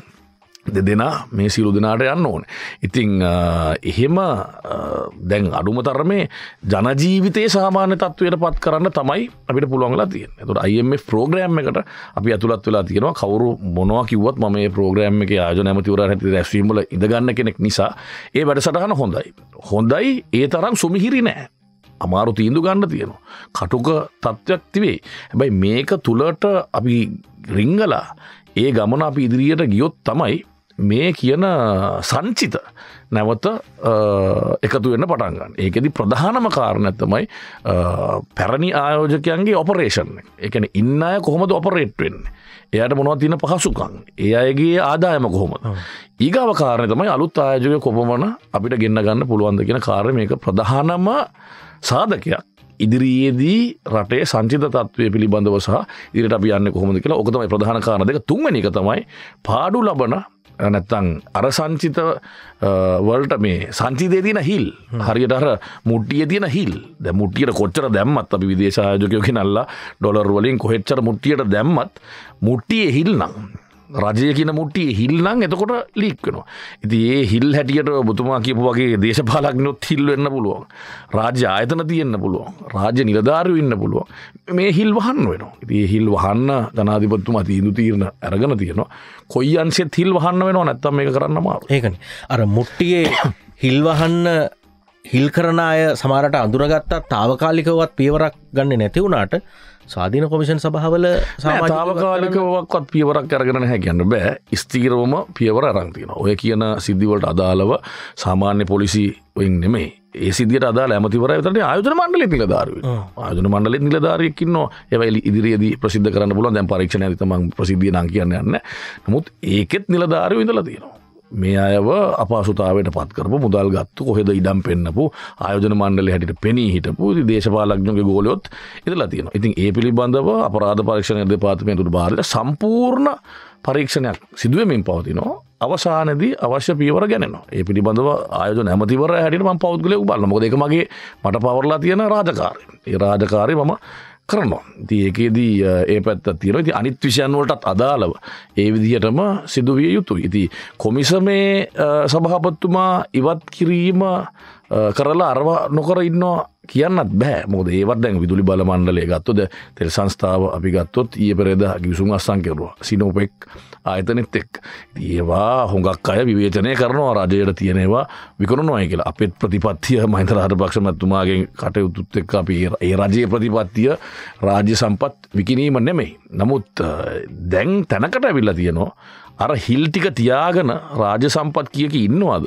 දෙදෙනා මේ සිලු දෙනාට යන්න ඕන. ඉතිං එහෙම දැන් අඩුම තරමේ ජනජීවිතය සාමාන්‍ය තත්වයට පත් කරන්න තමයි අපිට පුළුවන්ලා තියෙන තුට අයම ප්‍රෝග්‍රෑම් එකට අපි ඇතුළත් වෙලා තියෙනවා කවරු මොනවා කිවත් ම මේ ප්‍රෝග්‍රෑම් එක ආජ නැමතිවර ඇති රැස්වීමල ඉදගන්න කෙනෙක් නිසා ඒ වැඩසටහන හොඳයි. හොඳයි ඒ තරම් සුමිහිරි නෑ අමාරු තීන්දු ගන්න තියෙනවා. කටුක තත්ත්වයක් තිවේ. හැබැයි මේක තුළට අපි රිංගලා ඒ ගමන අපි ඉදිරියට ගියොත් තමයි මේ කියන සංචිත නැවත එකතු වෙන්න පටන්ගන්න ඒකෙදි ප්‍රධානම කාරණඇතමයි පැරණි ආයෝජකයන්ගේ ඔපරේෂන් එකන ඉන්න අය කොහොමද ඔපරේට්වෙන් එයට මොනව තින පහසුකං ඒ අයගේ ආදායම කොහොමද ඒගාව කාරණතමයි අලුත් ආයජක කොපමන අපිට ගෙන්න්න ගන්න පුළුවන්ද කියෙන කාරම එක ප්‍රධානම සාධකයක් ඉදිරියේදී රටේ සංචිත තත්වය පිළිබඳව සහ ඉරිට අපියන්න කොහොමද කියලා ඔකතමයි ප්‍රධාන කාරණ දෙක තුන්වැනික තමයි පාඩු ලබන නැත්තං අර සංචිත වල්ට මේ සංචිතය තියෙන හිල් හරියට අර මුට්ටිය තියෙන හිල් ද මුටියට කොච්චර දැම්මත් අපි විදේශායෝකයෝකෙ නල්ලා ඩොලර් වලින් කොහෙච්චර මුට්ටියට දැම්මත් මුට්ටිය හිල් නම් රජය කියන මුට්ටිය හිල්නම් එතකොට ලික්වෙනවා. ඉති ඒ හිල් හැටියට බතුමා කියපු වගේ දේශපාලක්නොත් හිල්වෙන්න පුළුවන්. රාජ්‍ය ආයතන තියෙන්න්න පුළුවන් රාජ්‍ය නිලධාරු ඉන්න පුළුවන් මේ හිල් වහන්න වෙන. ඉති හිල් වහන්න ජනාධිපත්තුමා තීදු තීරණ ඇරගෙන තියෙනවා. කොයි අන්සෙත් හිල් වහන්න වෙනවා නැත්තම් මේ කරන්නවා. ඒකන අර මුට්ටියේ හිල්වහන්න හිල් කරන අය සමාරට අඳුරගත්තා තාවකාලිකවත් පියවරක් ගන්න නැති වුණාට සාධීන කොමිෂන් සභාවල සාමාතාවකාලිකවක්වත් පියවරක් කරගෙන හැකැන්න බෑ ස්තීරවම පියවර අරංතින ඔය කියන සිද්ධිවලට අදාළව සාමාන්‍ය පොලිසි ඔයින් නෙමේ ඒ සිදිට අදාල ඇමතිවර තට ආයුතන මණ්ඩල නිලධාරව ආයුන මණ්ඩල නිලධාරයකින්න එවයි ඉදිරියේද ප්‍රසිද්ධ කරන්න පුලන් දැන් පරීක්ෂණ ඇතම ප්‍රසිද්ධිය නං කියන්න යන්න නමුත් ඒකෙත් නිලධාරව ඉඳලා තියෙනවා මේ අයව අපසුතාවට පත්කරපු මුදල් ගත්තු කොහෙද ඉඩම් පෙන්න්නපු ආයෝජන මණ්ඩල හැට පෙනී හිටපු දේශපාලක්ඥගේ ගෝලයොත් ඉදලා තියෙන ඉතින් ඒ පිළිබඳව අපරාධ පරක්ෂණ දෙපාතිමයතුට බාරිල සම්පූර්ණ පරීක්ෂණයක් සිදුවමින් පවතිනවා අවසානදී අවශ්‍ය පීවර ගැනවා ඒ පිළිබඳව ආයෝජ නැමතිවර හැටිට ම පෞද්ගලය බලමොදක මගේ මට පවරලා තියෙන රාජකාරය ඒ රාජකාරය මම කරනවා ඒකේදී ඒ පැත් තිර ති අනිත් විෂයන්වලටත් අදාළව ඒ විදිහටම සිදුවිය යුතු ඉති කොමිසමේ සභහපත්තුමා ඉවත් කිරීම කරලා අරව නොකර ඉන්නවා කියන්නත් බෑ මොද ඒවත් දැන් විදුලි බල මණ්ඩලය ගත්තොද තෙල් සංස්ථාව අපි ගත්තොත් ඒ පෙරෙද ගිවිසුම් අස්සං කෙරවා සිනෝපෙක් ආයතනෙත් එක් ඒවා හොඟක් අය විවේචනය කරනවා රජයට තියෙනවා විකරුණවාය කියලා අපත් ප්‍රතිපත්තිය මහිතර හරපක්ෂ මැත්තුමාගේ කටයුතුත් එක් අපි ඒ රජයේ ප්‍රතිපත්තිය රාජ්‍ය සම්පත් විකිනීම නෙමෙයි නමුත් දැන් තැනකට ඇවිල්ලා තියෙනවා අර හිල්ටික තියාගෙන රාජ සම්පත් කියක ඉන්නවාද.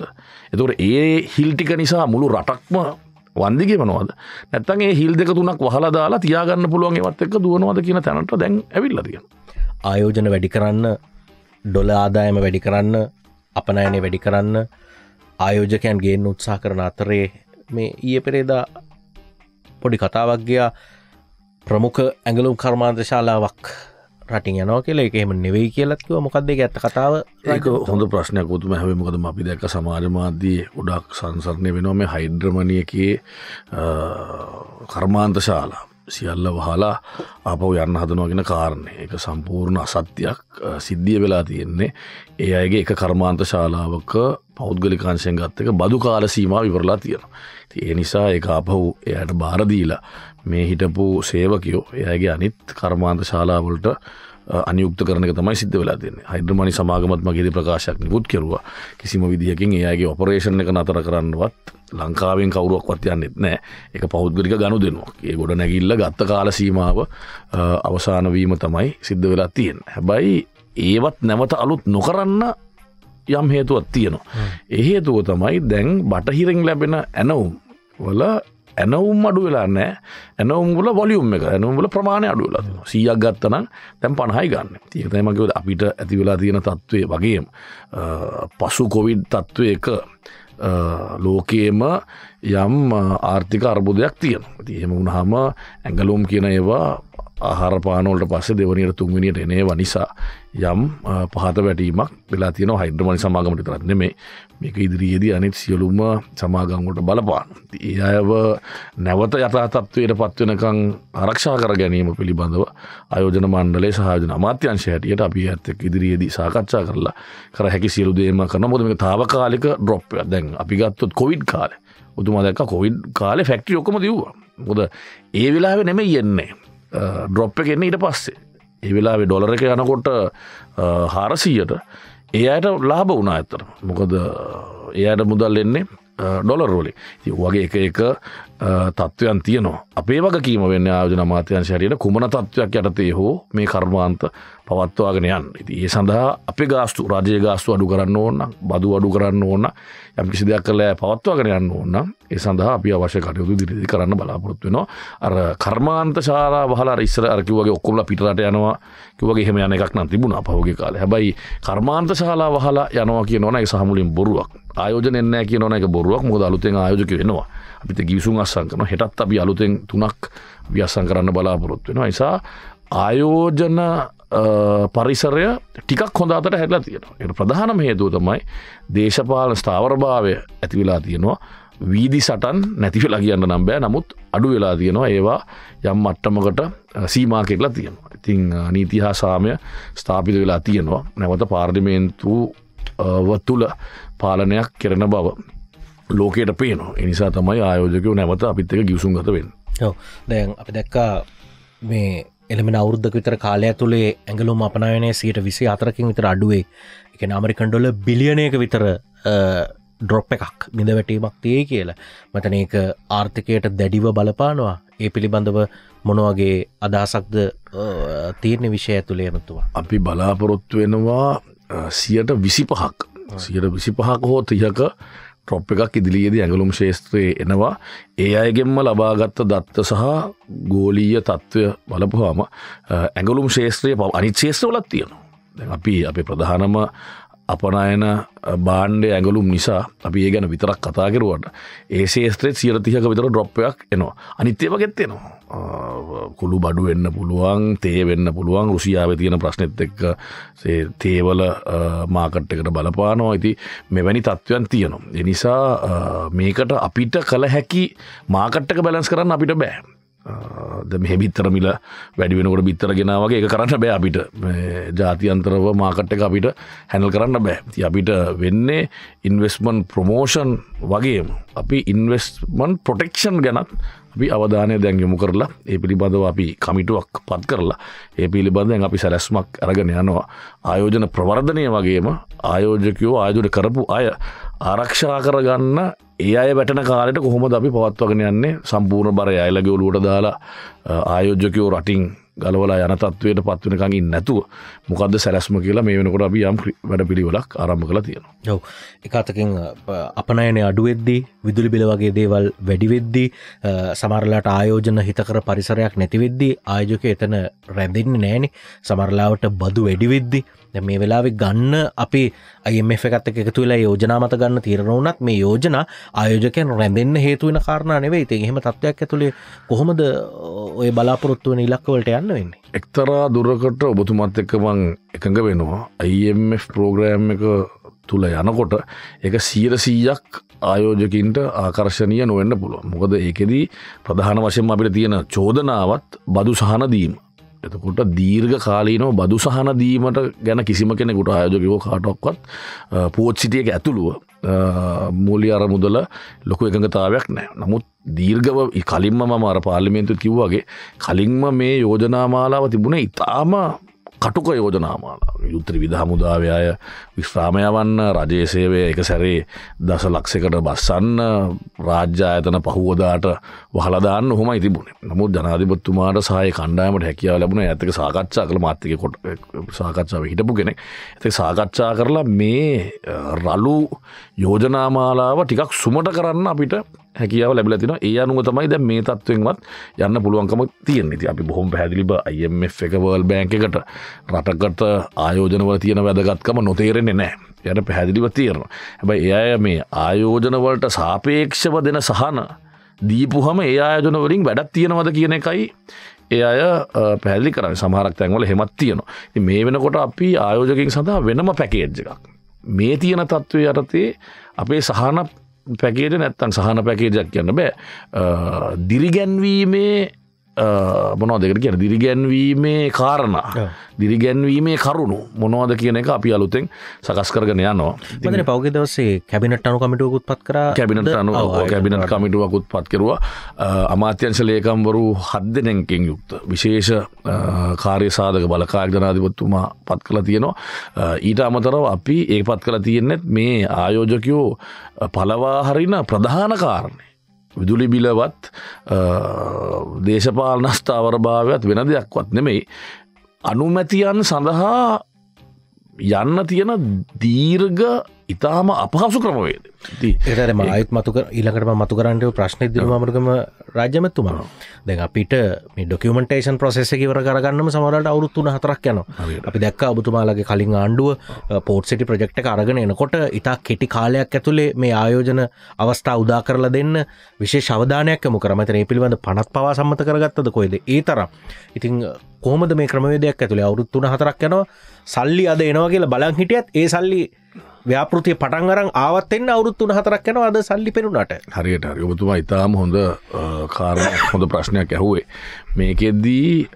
එතුට ඒ හිල්ටික නිසා මුළු රටක්ම වන්දිගෙමනවාද නැත්තන්ගේ හිල් දෙක තුනක් වහලාදාලා තියාගන්න පුළුවන්ගේවත් එක් දුවනවාද කියන තැනට දැන් ඇවිල්ලතිය. ආයෝජන වැඩි කරන්න ඩොල ආදායම වැඩි කරන්න අපනයනේ වැඩි කරන්න ආයෝජකයන් ගේන්න උත්සා කරන අතරේ මේ ඊය පෙරේදා පොඩි කතාවක්ගයා ප්‍රමුඛ ඇඟලුම් කර්මාන්තශාලාවක් රටින් යනෝ කියලා එක එහෙම නෙවෙයි කියලත්ව මොකක්දේ ඇත්ත කතාව ඒක හොඳ ප්‍රශ්නයක් ගොතුම හැමකද අපි දැක සමාජමාධ්‍යයේ උඩක් සංසරණය වෙනවා මේ හයිඩ්‍රමණියකේ කර්මාන්ත ශාලා සියල්ල වහලා අපව යන්න හදනවාගෙන කාරණය එක සම්පූර්ණ අසත්‍යයක් සිද්ධිය වෙලා තියෙන්නේ ඒ අයගේ එක කර්මාන්ත ශාලාවක පෞද්ගලිකාංශයෙන් ගත්තක බදු කාල සීම විවරලා තියෙන. ඒ නිසා ඒ අපහු එයට බාරදීලා මේ හිටපු සේවකයෝ එයගේ අනිත් කර්මාන්ත ශාලාවලට අනියුක්ත කරන තමයි සිද්ධ වෙලා දෙන්න හයිද්‍රමණි සමාගමත්මගේද ප්‍රකාශයක් නිපුත් කෙරවා කිසිම විදිහකින් එයාගේ ඔපරේෂණ එක නතර කරන්නවත් ලංකාවෙන් කවරුවක්වත් යන්නෙත් නෑ එක පෞද්ගරික ගණු දෙනවා ඒ ගොඩ නැගිල්ල ගත්ත කාල සීමාව අවසානවීම තමයි සිද්ධ වෙලා තියෙන් හැබයි ඒවත් නැවත අලුත් නොකරන්න යම් හේතුවත් තියෙනවා. එහේතුව තමයි දැන් බටහිරෙන් ලැබෙන ඇනවුම් වල ඇනවුම් අඩු වෙලාන්න ඇනවුම්ගල වොලියුම් එක ඇනුම්ගල ප්‍රමාණය අඩුවල සියක් ගත්තනම් තැම් පණහයි ගන්න තියතමකව අපිට ඇති වෙලා තියෙන තත්ත්වය වගේම පසු කොවිඩ් තත්ත්වය එක ලෝකයේම යම් ආර්ථික අර්බුදයක් තියෙන තියම උුණහම ඇඟලුම් කියන ඒවා ආහාරපානෝලට පස්ස දෙවනිට තුන්විනිට එනේව නිසා යම් පහත වැටීමක් වෙලා තියන හයිද්‍රමනි සමාගමට තරන්නේ මේ මේක ඉදිරියේදී අනිත් සියලුම සමාගංගොට බලපාන. ඒ අයව නැවත යථාතත්වයට පත්වනකං ආරක්ෂා කර ගැනීම පිළිබඳව අයෝජන මණ්ඩලේ සහයෝජන අමාත්‍යංශ හැටියට අපි ඇත්තෙක් ඉදිරියේදී සාකච්ඡා කරලා කර හැකි සියලුදේම කරන මොද මේ තාවකාලික ඩොප්ය දැන් අපි ගත්තොත් කොවිඩ් කාල උතුම දැක් කොවිඩ් කාලෙ ෆැක්ටි ඔක්කම දව්වා මොද ඒ වෙලාව නෙම යෙන්නේ ඩොප්ප කෙන්නේ ඉට පස්සේ ඒ වෙලාවේ ඩොලර එක යනකොට හාරසීයට ඒ අයට ලාබ වුණා ඇතර මොකද එයට මුදල් එන්නේ ඩොලරෝලි වගේ එක එක තත්ත්වයන් තියනවා අපේ වගකීම වෙන්න ආයෝජන මාත්‍යයන් ශරයට කුමන තත්ත්වයක් යටතේ හෝ මේ කර්මාන්ත පවත්වාගෙන යන් ඉති ඒ සඳහා අපේ ගාස්තු රජය ගාස්තු අඩු කරන්න ඕන්න බදු අඩු කරන්න ඕන්න යම් කිසි දෙයක් කරලා පවත්වාගෙන යන්න ඕන්නම් ඒ සඳහා අපි අවශ්‍ය කටයුතු දිරිදි කරන්න බලාපොරොත්තු වෙනවා අර කර්මාන්ත ශාලා වහලා ඉස්සර අර කිව්වගේ ඔක්කොම පිටරට යනවා කිව්වගේ එහෙම යන එකක් නම් තිබුණා පහුගිය කාලේ හැබැයි කර්මාන්ත ශාලා වහලා යනවා කියනවනම් ඒක සහ මුලින් බොරුවක් ආයෝජන එන්නේ කියනවන එක බොරුවක් මොකද අලුතෙන් ආයෝජක වෙනවා අපිට ගිවිසුම් අස්සම් කරනවා හෙටත් අපි අලුතෙන් තුනක් ව්‍යසන් කරන්න බලාපොරොත්තු වෙනවා නිසා ආයෝජන පරිසරය ටිකක් හොඳාතට හැටලා තියෙනවා එට ප්‍රධානම හේතුව තමයි දේශපාල ස්ථාවරභාවය ඇතිවෙලා තියෙනවා වීදි සටන් නැතිවෙලා කියන්න නම් බෑ නමුත් අඩු වෙලා තියෙනවා ඒවා යම් අට්ටමකට සීමා කෙරලා තියෙනවා ඉතිං නීතිහා සාමය ස්ථාපිත වෙලා තියෙනවා නැවත පාර්ධිමේන්තු තුළ පාලනයක් කෙරෙන බව ලෝකයට පේනවා එනිසා තමයි ආයෝජකව නැවත අපිත් එක ගිවසුන්ගත වෙන් දැන් අපි දැක්කා මේ එළමෙන අවුද්ධක විතර කාලය තුළේ ඇඟලුම් අපනයනය සයට විසි අතරකින් විතර අඩුවේ එක අමරිකන්ඩොල බිලියනයක විතර ඩොප් එකක් මිඳ වැටීමක් තියේ කියලා මතන ඒක ආර්ථිකයට දැඩිව බලපානවා ඒ පිළිබඳව මොනවගේ අදහසක්ද තීරණ විෂය ඇතුළේ ඇමතුවා අපි බලාපොරොත්තු වෙනවා සියට විසි පහක් සියට විසි පහක හෝ තියක ටොප් එකක් ඉදිලියේදී ඇගලුම් ශේත්‍රයේ එනවා ඒ අයගෙන්ම ලබාගත්ත දත්ත සහ ගෝලීය තත්ත්වය බලපුහාම ඇගලුම් ශේත්‍රය ප අනිත් ශේත්‍රවලත් තියෙනවා දැන් අපි අපේ ප්‍රධානම අපනයන බාණ්ඩ ඇගලුම් නිසා අපි ඒ ගැන විතරක් කතාකරුවට ඒ ේස්ත්‍රේ සිරතිහක විතර ඩොප්පයක් එනවා අනිත්තේ වගෙත්තෙනවා කුළු බඩු වෙන්න පුළුවන් තේ වෙන්න පුළුවන් රුසියාව තියෙන ප්‍රශ්නෙත් එක්ක තේවල මාකට්ටකට බලපානවා ඇති මෙවැනි තත්ත්වයන් තියෙනවා එනිසා මේකට අපිට කළ හැකි මාකට්ටක බැලස් කරන්න අපිට බෑ ද මෙහ බිත්තර මිල වැඩි වෙනකොට බිත්තර ගෙනාවගේ එක කරන්න බෑ අපිට ජාතියන්තරව මාකට්ට අපිට හැනල් කරන්න බෑ ති අපිට වෙන්නේ ඉන්වස්මන් ප්‍රමෝෂන් වගේ අපි ඉන්වස්මන් පොටෙක්ෂන් ගැනත් අපි අවධානය දැන් යොමු කරලා ඒ පිළිබඳව අපි කමිටුවක් පත් කරලා ඒ පිළිබඳෙන් අපි සැලැස්මක් අරගෙන යනවා ආයෝජන ප්‍රවර්ධනය වගේම ආයෝජකයෝ ආයදුර කරපු අය ආරක්ෂා කරගන්න ඒ අය වැටන කාලට කොහොම අපි පවත්වගෙන යන්නේ සම්පූර්ණ බර අයලගේ ඔලුවට දාලා ආයෝජකයෝ රටින් ගලවලා යන තත්වයට පත්වනකං නැතුව මොකද සැලස්ම කියලා මේ වෙනකොට අපි යම් වැඩ පිළිවෙලක් ආරම්භ කළ තියෙනවා යව එක අතකින් අපනයන අඩුවෙද්දී විදුලි බිල වගේ දේවල් වැඩිවෙද්දී සමරලාට ආයෝජන හිතකර පරිසරයක් නැතිවෙද්දී ආයෝජක එතන රැඳන්න නෑනි සමරලාවට බදු වැඩිවෙද්දිී මේ වෙලාවෙ ගන්න අපි අයමF එකත් එකතු වෙලා යෝජනා මත ගන්න තීරණවනත් මේ යෝජන ආයෝජකයන් රැඳෙන්න්න හේතුවෙන කාරණ නෙවෙයි ඉතින් එහෙම තත්ත්වයක් ඇතුළේ කොහොමද ඔය බලාපොරොත්තු වෙන ඉලක්කවලට යන්න වෙන්නේ එක්තරා දුරකට ඔබතුමත් එක්ක මං එකඟ වෙනවා අයිF ප්‍රෝග්‍රෑම් එක තුළ යනකොට එක සීර සීයක් ආයෝජකින්ට ආකර්ශණය නොවෙන්න පුළුව මොකද ඒකෙදී ප්‍රධාන වශයෙන් අපිට තියෙන චෝදනාවත් බදු සහනදීම එතකොට දීර්ඝ කාලීනෝ බදු සහන දීමට ගැන කිසිම කෙනෙකුට ආයෝජකෝ කාටක්වත් පෝච්සිටියක ඇතුළුව මූලි අර මුදල ලොකු එකඟතාවයක් නෑ නමුත් දීර්ගව කලින්ම මර පාලිමේන්තු කිව්වාගේ කලින්ම මේ යෝජනාමාලාව තිබුණ ඉතාම කටුක යෝජනාමාන යුත්‍ර විදහමුදාව අය විශ්‍රාමයවන්න රජේසේවය එක සැරේ දස ලක්ෂකට බස්සන්න රාජ්‍යායතන පහුවදාට වහලදාන්න හොම ඉතිබුණ නමුත් ජනාධිපත්තුමාට සහය කණ්ඩාමට හැකියාව ලැබුණ ඇතක සාකච්ඡා කළ මාත්තික කොට සාකච්ඡාව හිටපු කෙනෙක් ඇති සාකච්ඡා කරලා මේ රලු යෝජනාමාලාව ටිකක් සුමට කරන්න අපිට හැකියාව ලැබල තින ඒ අනුව තමයි දැ මේ තත්වෙන්වත් යන්න පුළුවන්කම තියෙන් ති අපි බොහොම පැදිලිබ අයම එකවල් බෑංක එකට රටකට ආයෝජනවල තියෙන වැදගත්කම නොතේරෙන්නේ නෑ යට පැහැදිලිව තේරෙන හැබයි එය මේ ආයෝජනවලට සාපේක්ෂව දෙන සහන දීපුහම ඒ ආයෝජනවලින් වැඩත් තියෙනවද කියන එකයි ඒ අය පැල්ි කරන සමහරක් තැන්වල හෙමත් තියනවා මේ වෙනකොට අපි ආයෝජකින් සඳහා වෙනම පැකේජ් එකක් මේ තියෙන තත්ත්වය යටතේ අපේ සහන පැකේට නැත්තන් සහන පැකේජක් කියන්න බෑ දිරිගැන්වීමේ මොනවද එකට කියන දිරිගැන්වීමේ කාරණ දිරිගැන්වීමේ කරුණු මොනවද කියන එක අපි අලුතෙන් සකස් කරගෙන යනවා මන පෞග දවසේ කැබිනට අනු කමිටුවකුත් පත් කර කැබිනට අනු කැබිනට කමිටුවකුත් පත් කරවා අමාත්‍යංශ ලේකම්වරු හද දෙනෙන්කෙන් යුක්ත විශේෂ කාර්ය සාධක බලකායක් ජනාධිපත්තුමා පත් කළ තියෙනවා ඊට අමතරව අපි ඒ පත් කළ තියෙන්නෙත් මේ ආයෝජකයෝ පලවා හරින ප්‍රධාන කාරණය විදුලි බිලවත් දේශපාලනස්ථාවරභාවයක් වෙන දෙයක්වත් නෙමෙයි අනුමැතියන් සඳහා යන්න තියෙන දීර්ග ඉතාම අපහසු ක්‍රමවේද එරම අයත් මතුක ඊළඟට මතු කරන්නට ප්‍රශ්නය දිරමර්ගම රාජමැත්තුමා දෙ අපිට ඩොකමටේන් ප්‍රසෙස වර කරගන්නම සමරට අවුත්තුන හතරක් යන අපි දැක් අබතුමාලගේ කලින් ආණ්ඩුව පෝට් සිටි ප්‍රජෙක්ට අරගෙන එනකොට ඉතා කෙටි කාලයක් ඇතුළේ මේ ආයෝජන අවස්ථා උදා කරලා දෙන්න විශේ ශවධානයක් යමු කරමතන ඒ පිළිබඳ පනත් පවා සම්මත කරගත්තද කොයිද ඒ තරම් ඉතිං කොහමද මේ ක්‍රමවේදයක් ඇතුළේ අවුරුත්තුන හතරක් යනවා සල්ලි අද එනවා කියලා බලන් හිටියත් ඒ සල්ලි ව්‍යාපෘතිය පටන් අරන් ආවත් එන්න අවුරුදු 3-4ක් යනවා අද සල්ලි පෙනුනට. හරියට හරි. ඔබතුමා ඊටාම හොඳ කාරණා හොඳ ප්‍රශ්නයක් ඇහුවේ. මේකෙදී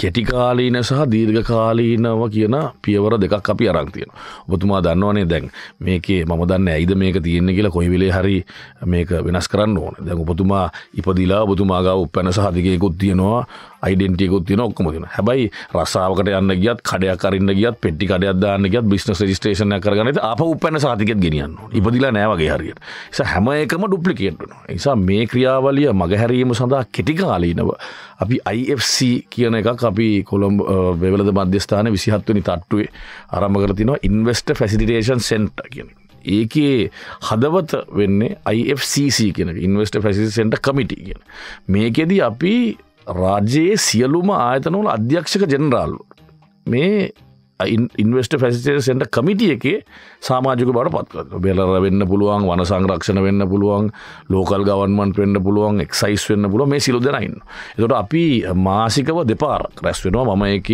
කෙටි කාලීන සහ දීර්ඝ කාලීනව කියන පියවර දෙකක් අපි අරන් තියෙනවා. ඔබතුමා දන්නවනේ දැන් මේකේ මම දන්නේ ඇයිද මේක තියෙන්නේ කියලා කොයි වෙලේ හරි මේක වෙනස් කරන්න ඕනේ. දැන් ඔබතුමා ඉපදිලා ඔබතුමා ගාව උපැන්න සහ අධිකයකුත් තියෙනවා. අයිඩෙන්ටියකුත් තින ඔක්කම තින හැබයි රසාාවකට යන්න ගියත් කඩයකරන්න ගියත් පෙටි කඩයක්දාන්න ගත් බිස්නස රිස්ටේෂන කරගනත අප උපැන සාතිකත් ගෙනියන්න ඉපදිලා නෑවගේ හරියට ස හැම එකම ඩුප්ලිකේට්න නිසා මේ ක්‍රියාවලිය මගහැරීම සඳහා කෙටිකාලීනව අපි IFC කියන එකක් අපි කොළම් වෙවලද මධ්‍යස්ථාන විසිහත්වනි තට්ටුවේ අරමකර තිනවා ඉන්වස්ට ෆැසිටිටේෂන් සෙන්ට කියන ඒකේ හදවත වෙන්නේ IFCC කියෙන ඉන්වස්ට ෆැසිසෙන්ට කමිටි කියෙන මේකෙදී අපි රාජයේ සියලුම ආයතනවල අධ්‍යක්ෂක ජෙනරාල්ව මේ ඉන්වස්ට පැසිටේ සෙන්ට කමිටිය එකේ සාමාජික බට පත්කර බෙලර වෙන්න පුළුවන් වන සංරක්ෂණ වෙන්න පුළුවන් ලෝකල් ගවන්මන්ට වෙන්න පුළුවන් එක්සයිස් වෙන්න පුළුව මේ සිලු දෙනයින්න. එතොට අපි මාසිකව දෙපාර රැස් වෙනවා මම එක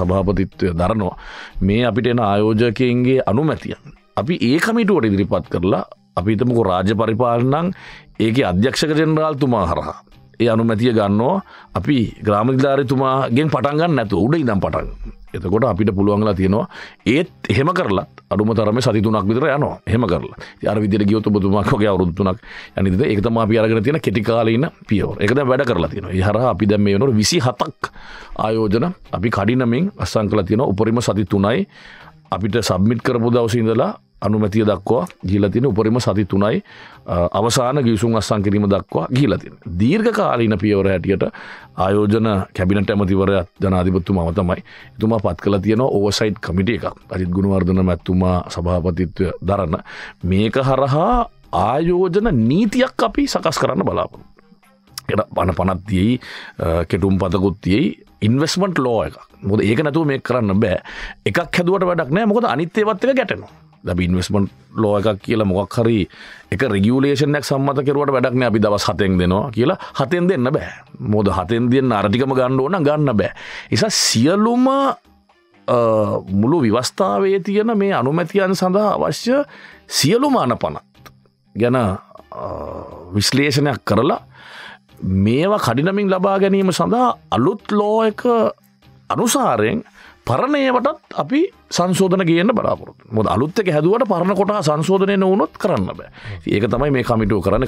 සභාපතිත්වය දරනවා මේ අපිට එන ආයෝජකයන්ගේ අනුමැතියන්. අපි ඒ කමිටුවට ඉදිරිපත් කරලා අපිතමක රාජ පරිපාලනං ඒක අධ්‍යක්ෂක ජෙනරාල්තුමා හරහා ඒ අනුමැතිය ගන්නවා අපි ග්‍රාමධාරතුමාගෙන් පටන්ගන්න නැතු උඩ ඉදම් පටන් එතකොට අපිට පුළුවන්ලා තියෙනවා ඒත් එහෙම කරලා අඩුම තරම සතිතුනක් විතර යනවා හෙම කරලා අර විදිර ගියොතු බතුමක්ගේ අවරුත්තුනක් යනිද එකතම අපි අරගෙන තියෙන කෙටිකාලීන පියවර එකද වැඩ කරලා තියෙන හර අපි දැම් මේ වනට විසි හතක් ආයෝජන අපි කඩිනමින් අසංකල තියෙන උපරිම සතිතුනයි අපිට සබ්මිට් කරපු දවසිඉඳලා අනුමැතිය දක්වා ගිලතින උපරිම සති තුනයි අවසාන ගිවිසුන් අස්සං කිරීම දක්වා ගීලතින. දීර්ඝ කාලීන පියවර හැටියට ආයෝජන කැබිනට ඇමතිවරයක් ජනාධිපත්තුමා තමයි එතුමා පත් කළ තියෙන ඕවසයිට් කමිට එකක් අරිත් ගුණවර්ධන මැත්තුමා සභාපතිත්වය දරන්න මේක හරහා ආයෝජන නීතියක් අපි සකස් කරන්න බලාපු. එ පණ පනත්තියෙයි කෙටුම් පතකුත්තියෙයි ඉන්වස්මට ලෝ එක මොද ඒක නැතුව මේ කරන්න බෑ එකක් හැදුවට වැඩක් නෑ මොකද අනිත්‍යවත්ක ගැටනවා ලබ ඉන්වස්මට ලෝ එකක් කියලා මොකක් හරි එක රගියලේෂනයක් සම්මත කරවට වැඩක්න අපි දවස් හතෙන් දෙනවා කියලා හතෙන් දෙන්න බෑ මෝද හතෙන් දෙන්න අරටිකම ගන්න ඕන ගන්න බෑ එසා සියලුම මුළු විවස්ථාවේ තියෙන මේ අනුමැතියන් සඳහා අවශ්‍ය සියලුමාන පනත් ගැන විශ්ලේෂණයක් කරලා මේවා කඩිනමින් ලබා ගැනීම සඳහා අලුත් ලෝ එක අනුසාරයෙන් පරණයටත් අපි සංශෝධන කියන්න බලාපොරත් මොද අලුත්තක හැදුවට පරණ කොටා සංශෝධනය නොවනොත් කරන්න බෑ ඒක තමයි මේ කමිටුව කරන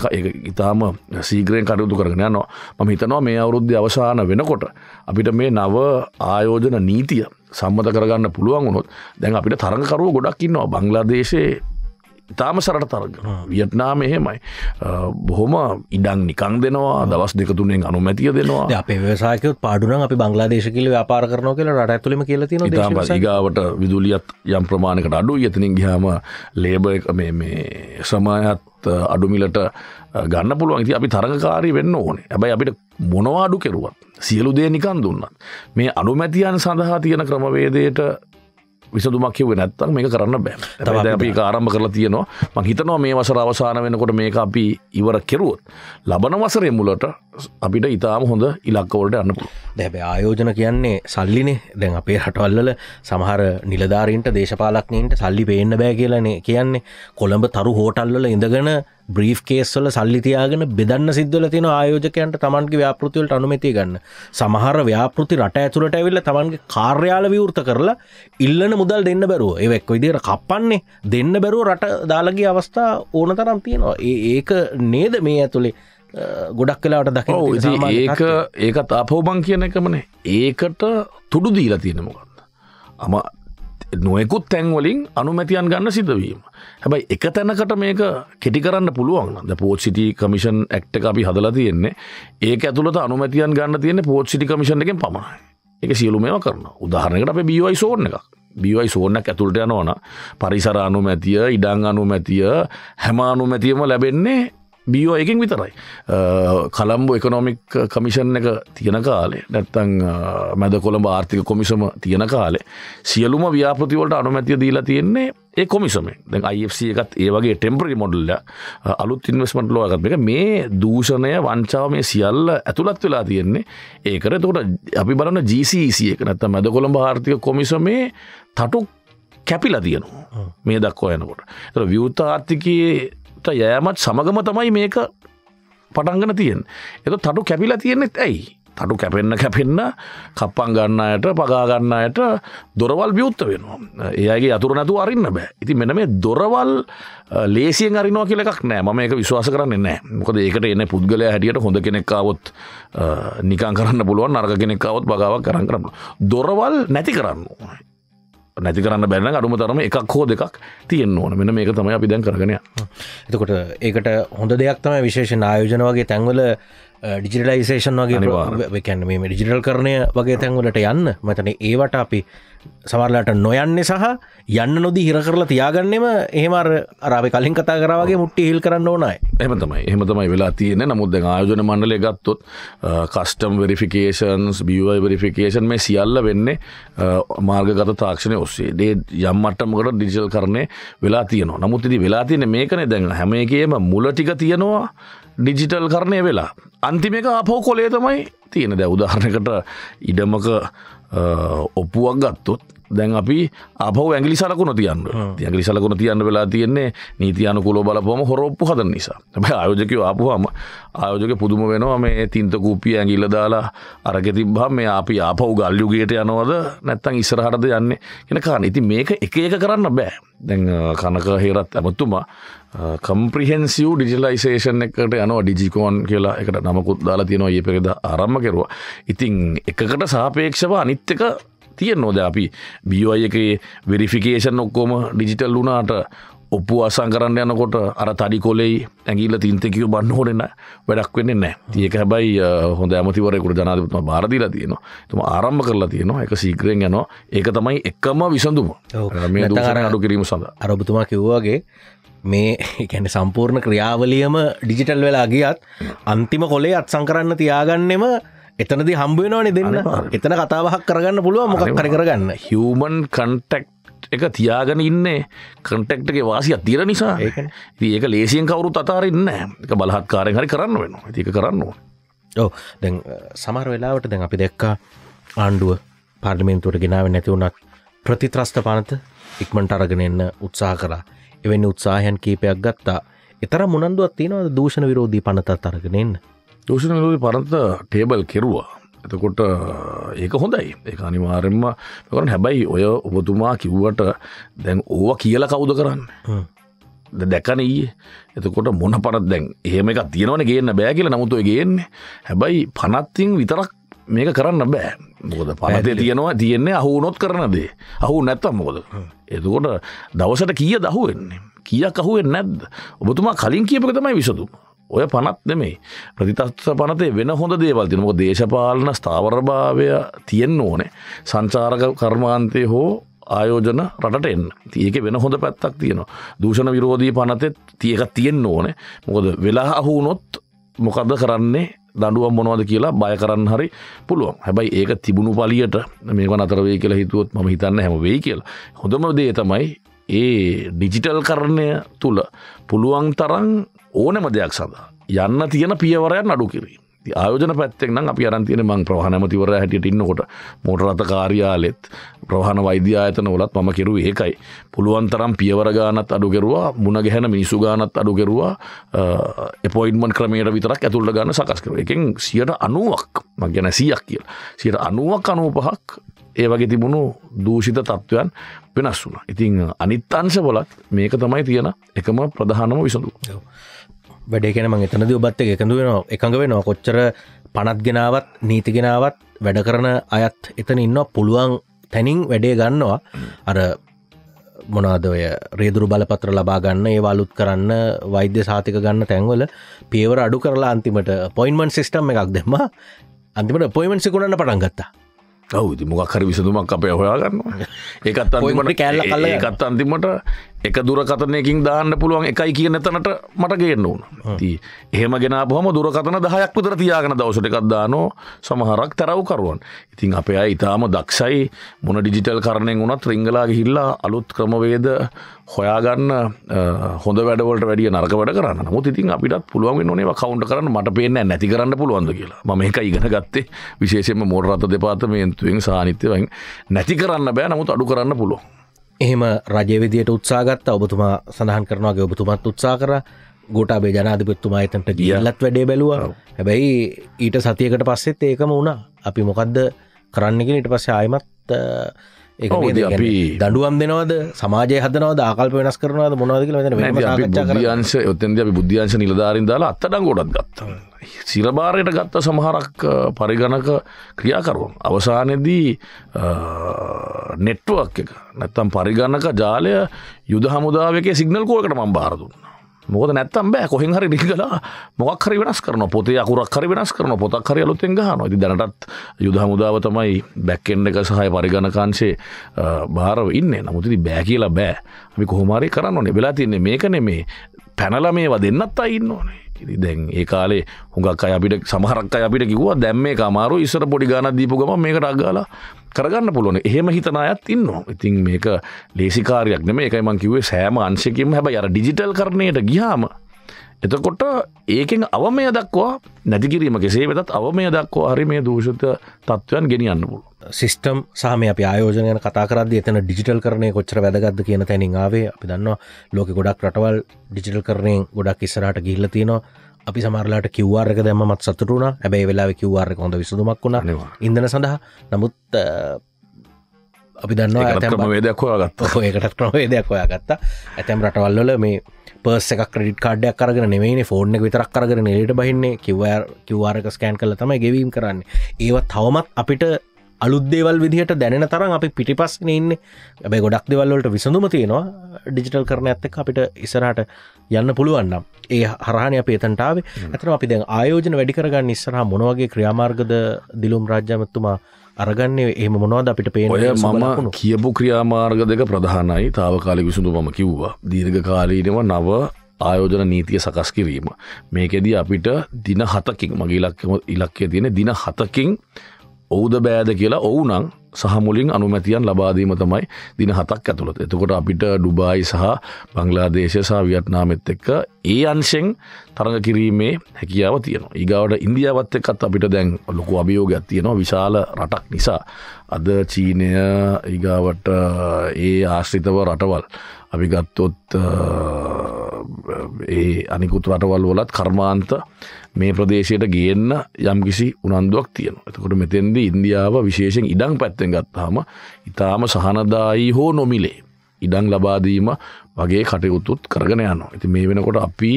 ඉතාම සීග්‍රයෙන් කටයුතු කරගෙන නවා මම හිතනවා මේ අවුරුද්ධ අවසාන වෙනකොට අපිට මේ නව ආයෝජන නීතිය සම්මත කරගන්න පුළුවන් වුණොත් දැන් අපිට තරඟකරුව ගොඩක් ඉන්නවා බංලාදේශයේ ඉතාම සරට තරග වියට්නාම එහෙමයි බොහොම ඉඩක් නිකං දෙනවා දවස් දෙකතුනෙන් අනුමැතිය දෙනවා අපේ වසාකයොත් පාඩුන අපි බංලාදේශකිල ව්‍යාපාර කරන කියල රට ඇතුලම කියල තින ම ගාවට විදුලියත් යම් ප්‍රමාණකට අඩු යතනින් ගහාම ලේබ මේ සමායත් අඩුමිලට ගන්න පුළුවන් ඉති අපි තරගකාරී වෙන්න ඕනේ ඇබයි අපිට මොනවාඩු කෙරුවත් සියලු දේ නිකන් දුන්නත් මේ අනුමැතියන් සඳහා තියෙන ක්‍රමවේදයට විසදුමක් කිව නැත්තම් මේ කරන්න බෑ අපි ආරම්භ කරලා තියෙනවා මං හිතනවා මේ වසර අවසාන වෙනකොට මේක අපි ඉවර කෙරුවොත් ලබන වසරේ මුලට අපිට ඉතාම හොඳ ඉලක්කවලට අන්න දැබැ ආයෝජන කියන්නේ සල්ලිනේ දැන් අපේ හටවල්ල සමහර නිලධාරීන්ට දේශපාලක්නීන්ට සල්ලි පේන්න බෑ කියලනේ කියන්නේ කොළඹ තරු හෝටල්ල ඉඳගෙන බ්‍රීෆ් කේස්වල සල්ලිතියාගෙන බෙදන්න සිද්ධල තින ආයෝජකයන්ට තමන්ගේ ව්‍යාපෘතිවලට අනුමති ගන්න සමහර ව්‍යාපෘති රට ඇතුළට ඇවිල්ල තමන්ගේ කාර්යාල විවෘත කරලා ඉල්ලන මුදල් දෙන්න බැරුව එවෙක් විදිර කප්පන්නේ දෙන්න බැරුව රට දාලගේ අවස්ථා ඕන තරම් තියෙනවා ඒක නේද මේ ඇතුළේ ගොඩක් කලාට දක ඒක ඒකත් අපෝබං කියන එකමනේ ඒකට තුඩු දීලා තියෙන මොකක්ද අම නොයකුත් තැන්වලින් අනුමැතියන් ගන්න සිදවීම. හැබයි එක තැනකට මේක කෙටි කරන්න පුළුවන් ද පෝට් සිටි කමිෂන් ඇක්ට අපි හදලා තියෙන්නේ ඒක ඇතුළට අනුමැතියන් ගන්න තියන්නේ පෝට් සිටි කමිෂන් එකෙන් පමණයි එක සියලු මේවා කරන උදාහරණකට අප බියවයි සෝර්න එකක් බිවයි සෝනක් ඇතුළට යනවන පරිසර අනුමැතිය ඉඩං අනුමැතිය හැම අනුමැතියම ලැබෙන්නේ බියෝ එකින් විතරයි කළම්බ එකොනොමික් කමිෂන් එක තියෙන කාලේ නැත්තං මැද කොළඹ ආර්ථික කොමිසම තියෙන කාලේ සියලුම ව්‍යාපතිවලට අනුමැතිය දීලා තියෙන්නේ ඒ කොමිසම IFC එකත් ඒ වගේ ටෙම්පරි මොඩල්ල අලුත් ඉන්වස්මට ලෝගත් එක මේ දූෂණය වංචාව මේ සියල්ල ඇතුළත් වෙලා තියෙන්නේ ඒකර තකොට අපි බලන්න GCC e එක නැත්ත මැද කොළඹ ආර්ථික කොමිසමේ තටුක් කැපිලා තියනවා මේ දක්වා යනකොට විවෘතාර්ථිකයේ යෑමත් සමගම තමයි මේක පටන්ගන තියෙන් එත තටු කැපිලා තියෙන්නෙත් ඇයි තටු කැපෙන්න්න කැපෙන්න්න කප්පන් ගන්නයට පගාගන්නයට දොරවල් බියුත්ත වෙනවා ඒගේ අතුර නැතු අරන්න බෑ ඉති මෙන මේ දොරවල් ලේසියෙන් අරිනවා කියලක් නෑ ම එක විශවාස කරන්න නෑ මොකද ඒකට එන්න පුද්ගල හැටියට හොඳ කෙනෙක්කාවොත් නිකන් කරන්න පුළුවන් අර්ග කෙනෙක්කාවත් බගාවක් කරන්න කරන්න දොරවල් නැති කරන්න නැති කරන්න බැන්න අඩුම තරම එකක් හෝ දෙකක් තියෙන් ඕන මෙන මේක තමයි අපි දැන් කරගෙන එතකොට ඒකට හොඳ දෙයක් තමයි විශේෂ ආයෝජන වගේ තැන්වල ඩිජිටලයිසේෂන් වගේ කැන්ීම ඩිජිටල් කරනය වගේ තැන්වලට යන්න මතන ඒවට අපි සමරලාට නොයන්නේ සහ යන්න නොදී හිර කරලා තියාගන්නෙම ඒමර අරාව කලින් කතා කරගේ මුට්ටි හිල් කරන්න ඕනයි එමතමයි එහමතමයි වෙලා තියෙන නමුත් දැන් ආයෝජන මණ්ඩලය ගත්තොත් කස්ටම් වෙරිෆිකේෂන්ස් බිවයි වෙරිෆිකේෂන් මේ සියල්ල වෙන්නේ මාර්ගගත තාක්ෂණය ඔස්සේ දේ යම්මටමකට ඩිජල් කරණය වෙලා තියනවා නමුත් ඉදි වෙලා තියෙන මේකන දැන් හැම එකේම මුල ටික තියෙනවා ඩිජිටල් කරණය වෙලා අන්තිමක අපෝ කොලේ තමයි තියෙන දැ උදාහරණකට ඉඩමක ඔප්පුවක් ගත්තොත් දැන් අපි අප ඇගලි සලකුණ තියන්න ඇගලි සලකුණ තියන්න වෙලා තියෙන්නේ නීතියන කුල බලපොම හොරොප්පු හද නිසා ැ අයෝජකව අපහම ආයෝජක පුදුම වෙනවා මේ තින්ත කූපිය ඇගිල්ල දාලා අරගෙතිබා මේ අපි ආපව් ගල්ලුගේට යනවද නැත්තන් ඉස්සරහරද යන්නේ කෙන කාන ඉති මේක එක එක කරන්න බෑ දැන් කනක හේරත් ඇමතුමා කම්ප්‍රිහෙන්සිව් ඩිජිලයිසේෂන් එකට යනවා ඩිජිකෝන් කියලා එකට නමකුත් දාලා තියෙනවා ඒ පෙකද ආරම්ම කෙරවා ඉතිං එකකට සාපේක්ෂව අනිත්්‍යක තියෙන් නොද අපි බියෝයි එක වෙරිෆිකේෂන් ඔක්කොම ඩිජිටල් වුනාට ඔප්පු අසං කරන්න යනකොට අර තඩි කොලෙයි ඇගිල්ල තින්තකව බන්න හොරෙන වැඩක් වෙන්න නෑ තියක හැබයි හොඳ ඇමතිවරයකුට ජනාධපත්ම බාරදිලා තියෙනවා තුම ආරම්භ කරලා තියෙනවා එක සීක්‍රයෙන් යනවා ඒක තමයි එකම විසඳුම අඩු කිරීම සඳ අරබතුමා කිව්වාගේ මේ එකැන සම්පූර්ණ ක්‍රියාවලියම ඩිජිටල් වෙලාගියත් අන්තිම කොලේ අත් සංකරන්න තියාගන්නෙම එතනද හම්බුවනවානේ දෙන්න එතන කතාවක් කරගන්න පුළුව මොකක් කර කරගන්න හමන් කන්ටෙක්් එක තියාගෙන ඉන්නේ කටෙක්ටගේ වාසියක් තිර නිසා ඒක ලේසියෙන් කවරු අතාරන්න එක බලහත්කාරය හරි කරන්න වෙන ඒක කරන්න ඕ දැන් සමර වෙලාවට දැන් අපි දැක්කා ආණ්ඩුව පාර්ලිමෙන්න්තුවට ගෙනාව නැතිවුණක් ප්‍රතිත්‍රස්ථ පනත ඉක්මට අරගෙන එන්න උත්සාහ කරා එවැනි උත්සාහයන් කීපයක් ගත්තා එතර මුණන්දුවත් තියෙනවද දූෂණ විරෝධී පනත අරගෙනන්න දූෂණ විරෝධී පරන්ත ටේබල් කෙරුවා එතකොට ඒක හොඳයි ඒ අනිවාරෙන්ම කරන හැබැයි ඔය ඔබතුමා කිව්වට දැන් ඕව කියල කවුද කරන්න දැකන ඊ එතකොට මොන පරත් දැන් එහෙම එක තියෙනවන ගේන්න බෑ කියල නමුතුව ගේන්නේ හැබැයි පනත්තිං විතරක් මේක කරන්න බෑ මොකද පනතේ තියෙනවා තියෙන්නේ අහු නොත් කරන දේ අහු නැත්තම් මොකද එතකොට දවසට කිය දහුවෙන්නේ කියක් අහුවෙන් නැද්ද ඔබතුමා කලින් කියපක තමයි විසතුමා ඔය පනත් නෙමේ ප්‍රතිතත්ස පනතේ වෙන හොඳ දේවල් තිනක දේශපාලන ස්ථාවරභාවය තියෙන් ඕනේ සංචාරක කර්මාන්තය හෝ ආයෝජන රට එන්න තියක වෙන හොඳ පැත්තක් තියෙනවා දූෂණ විරෝධී පනතෙත් තියක තියෙන් ඕනේ මොකද වෙලා අහුනොත් මොකද කරන්නේ දඩුවම් මොනවද කියලා බය කරන්න හරි පුළුවන් හැබයි ඒක තිබුණු පලියට මේක අතරවේ කියලා හිතුවොත් ම හිතන්න හැමවෙයි කියලා හොඳම දේ තමයි ඒ ඩිජිටල් කරණය තුළ පුළුවන් තරන් ඕනම දෙයක් සඳහා යන්න තියෙන පියවරයන් අඩු කිරීම. ආයෝජන පැත්තෙක් නම් අපි අරන්තියන මං ප්‍රහණමතිවර හැටියට ඉන්නකොට මොටරත කාර්යාලෙත් ප්‍රහණ වෛද්‍යායතන වලත් මම කෙරු ඒකයි. පුළුවන්තරම් පියවරගානත් අඩුගෙරවා මුණ ගැහැන මිනිසු ගානත් අඩුගෙරවා එපොයින්මන් ක්‍රමේයට විතරක් ඇතුළට ගන්න සකස් කර එකෙන් සියට අනුවක් මං ගැන සියක් කියල සියට අනුවක් අනූපහක් ඒ වගේ තිබුණු දූෂිත තත්ත්වයන් වෙනස් වුන. ඉතිං අනිත්තංශ බොලත් මේක තමයි තියෙන එකම ප්‍රධානම විසඳු. වැඩේකෙන මං එතනද ඔබත් එකඳ වෙන එකඟ වෙන කොච්චර පනත්ගෙනාවත් නීතිගෙනාවත් වැඩ කරන අයත් එතන ඉන්න පුළුවන් තැනින් වැඩේ ගන්නවා අර මොනාදය රේදුරු බලපත්‍ර ලබා ගන්න ඒවාලුත් කරන්න වෛද්‍ය සාතික ගන්න තැන්වල පේවර අඩු කරලා අන්තිමට පොයින්මන් සිිස්ටම් එකක් දෙම අන්තිමට පොයිමන් සිකුණන්න පටන් ගත්තා ඔවුති මොකක් හරි විසඳුමක් අපේ හොයා ගන්නවා ඒකත් අ කැල්ල කල්ල ඒකත් අන්තිමට එක දුරකතනයකින් දාන්න පුළුවන් එකයි කියන තැනට මට ගේන්න ඕන ති එහෙම ගෙන පොම දුරකතන දහයක් විතර තියාගෙන දවසට එකක් දානෝ සමහරක් තැරවකරුවන් ඉතින් අප අය ඉතාම දක්ෂයි මොන ඩිජිටල් කරණයෙන් වුණත් රිංගලාග හිල්ලා අලුත් ක්‍රමවේද හොයාගන්න හොඳ වැඩවලට වැඩිය නරක වැඩ කරන්න මුත් ඉතින් අපිටත් පුළුවන් නොනේ කවුන්ට කරන්න මට පේන්න නැති කරන්න පුළුවන්ද කියලා මම එක ඉගෙන ගත්තේ විශේෂෙන්ම මෝරරත දෙපාතමේන්තුවෙන් සානිත්‍යවයින් නැති කරන්න බෑ නමුත් අඩු කරන්න පුළුවන් එහෙම රජවිදියට උත්සාගත්ත ඔබතුමා සඳහන් කරනවාගේ ඔබතුමත් උත්සා කර ගොටාබේ ජනාධිපත්තුමා එතන්ට ගියල්ලත් වැඩේ බැලවා හැබැයි ඊට සතියකට පස්සෙත් ඒකම වුණා අපි මොකක්ද කරන්නගෙන ඉට පස්සේ ආයමත් ඒ දඩුවම් දෙනවද සමාජය හදනව දාකල් වෙනස් කරනවද මොනවදකල ියන්ස ඔත්තන්ද අපි බුද්ධියන්ස නිලධාරින් දාලා අත්තඩං ගොඩක් ගත්තා. සිරභාරයට ගත්ත සමහරක් පරිගණක ක්‍රියාකරුවන්. අවසානයේදී නෙට්ටුවක් එක නැත්තම් පරිගණක ජාලය යුද හමුදාවක සිගනල් කෝකට මම් භාරදුන්න. මොකද නැත්තම් බෑ කොහෙන් හරි ඩිගලා මොක් හරි වෙනස් කරන පොතේ අකුරක් හරි වෙනස් කරන පොතක් හරි අලුතෙන් ගහන ඇති දැනටත් යුද හමුදාව තමයි බැක්කෙන්ඩ එක සහය පරිගණකාංශේ භාරව ඉන්න නමුතිති බෑ කියලා බෑ අපි කොහොමරි කරන්න ඕනේ වෙලා තින්නේ මේක නෙමේ පැනල මේවා දෙන්නත් අයින්න ඕනේ දැන් ඒ කාලේ හුඟක් අය අපිට සමහරක් අය අපිට කිව්වා දැන් මේ කමාරු ඉස්සර පොඩි ගානක් දීපු ගම මේකට අගාලා කරගන්න පුළුවන්. එහෙම හිතන අයත් ඉන්නවා. ඉතින් මේක ලේසි කාර්යයක් නෙමෙයි. ඒකයි මම කිව්වේ සෑම අංශයකින්ම හැබැයි අර ඩිජිටල් කරණයට ගියාම එතකොට ඒකෙන් අවමය දක්වා නැතිකිරීම කෙසේ වෙතත් අවමය දක්වා හරි මේ දූෂත තත්ත්වයන් ගෙනියන්න පුල සිිස්ටම් සාම අප ආයෝජනය කතාරද එතන ඩිජිටල් කරනය කොච්චර වැදගත්ද කියන තැනිාවේ අපි දන්නවා ලෝක ගොඩක් රටවල් ඩිජිටල් කරනයෙන් ගොඩක් ඉස්සරට ගිල්ලතිනවා අපි සමරලාට කිව්වාර්ක දැමත් සතුරුණ හැබැයි වෙලා කිව්වාර්ය කොඳ විසුමක් වුණ ඉදන සඳහා නමුත් අපි දන්න ඇතම වේදක්වා ගත්ත ඒකටත් ක්‍රමවේදයක් ඔයා ගත්තා ඇතැම් රටවල්ලල මේ පර්ස එකක් ක්‍රඩිට කාඩයක් කරගෙන නෙවෙයි ෆෝර්න විතරක් කරගෙන එලට බහින්නේ කිවර කිවවාරක ස්කෑන් කල තම ගෙවීම් කරන්න ඒවත් තවමත් අපිට අලුද්දේවල් විදිහට දැන තරම් අපි පිටිපස්න ඉන්න ඇබයි ගොඩක් දෙවල්ලට විසඳුම තියෙනවා ඩිජිටල් කරන ඇත්තක අපිට ඉසරහට යන්න පුළුවන්නම් ඒ හරහණ අප ඒතන්ටාව ඇතන අපි දැන් ආයෝජන වැඩිකරගන්න ඉස්සරහ මොනවගේ ක්‍රියාමාර්ගද දිලුම් රාජ්‍යමත්තුමා අරගන්නේ එහම මොනවද අපිට පේ ඔය මම කියපු ක්‍රියාමාර්ග දෙක ප්‍රධානයි තාවකාලි විසුඳු මම කිව්වා දීර්ඝ කාලීනව නව ආයෝජන නීතිය සකස් කිරීම මේකෙදී අපිට දින හතකින් මගේ ඉලක්කම ඉලක්කය තියෙන දින හතකින් ඔවුද බෑද කියලා ඔවුනං සහමුලින් අනුමැතියන් ලබාදීම තමයි දින හතක් ඇතුළත් එතකොට අපිට ඩුබායි සහ බංලාදේශය සහ වියට්නාමෙත් එක්ක ඒ අංශෙන් තරඟ කිරීමේ හැකියාව තියෙන ඒගවට ඉන්දියාවත් එක්කත් අපිට දැන් ලොකු අභියෝගයක් තියෙනවා විශාල රටක් නිසා අද චීනය ඉගාවට ඒ ආශ්‍රිතව රටවල් අපි ගත්තොත් ඒ අනිකුත් රටවල් වලත් කර්මාන්ත මේ ප්‍රදේශයට ගේන්න යම්කිසි උනන්දුවක් තියෙන එතකොට මෙතෙන්දී ඉන්දියාව විශේෂෙන් ඉඩං පැත්තෙන් ගත්තාම ඉතාම සහනදායි හෝ නොමිලේ ඉඩං ලබාදීම වගේ කටයුතුත් කරගෙන යන්න ඇති මේ වෙනකොට අපි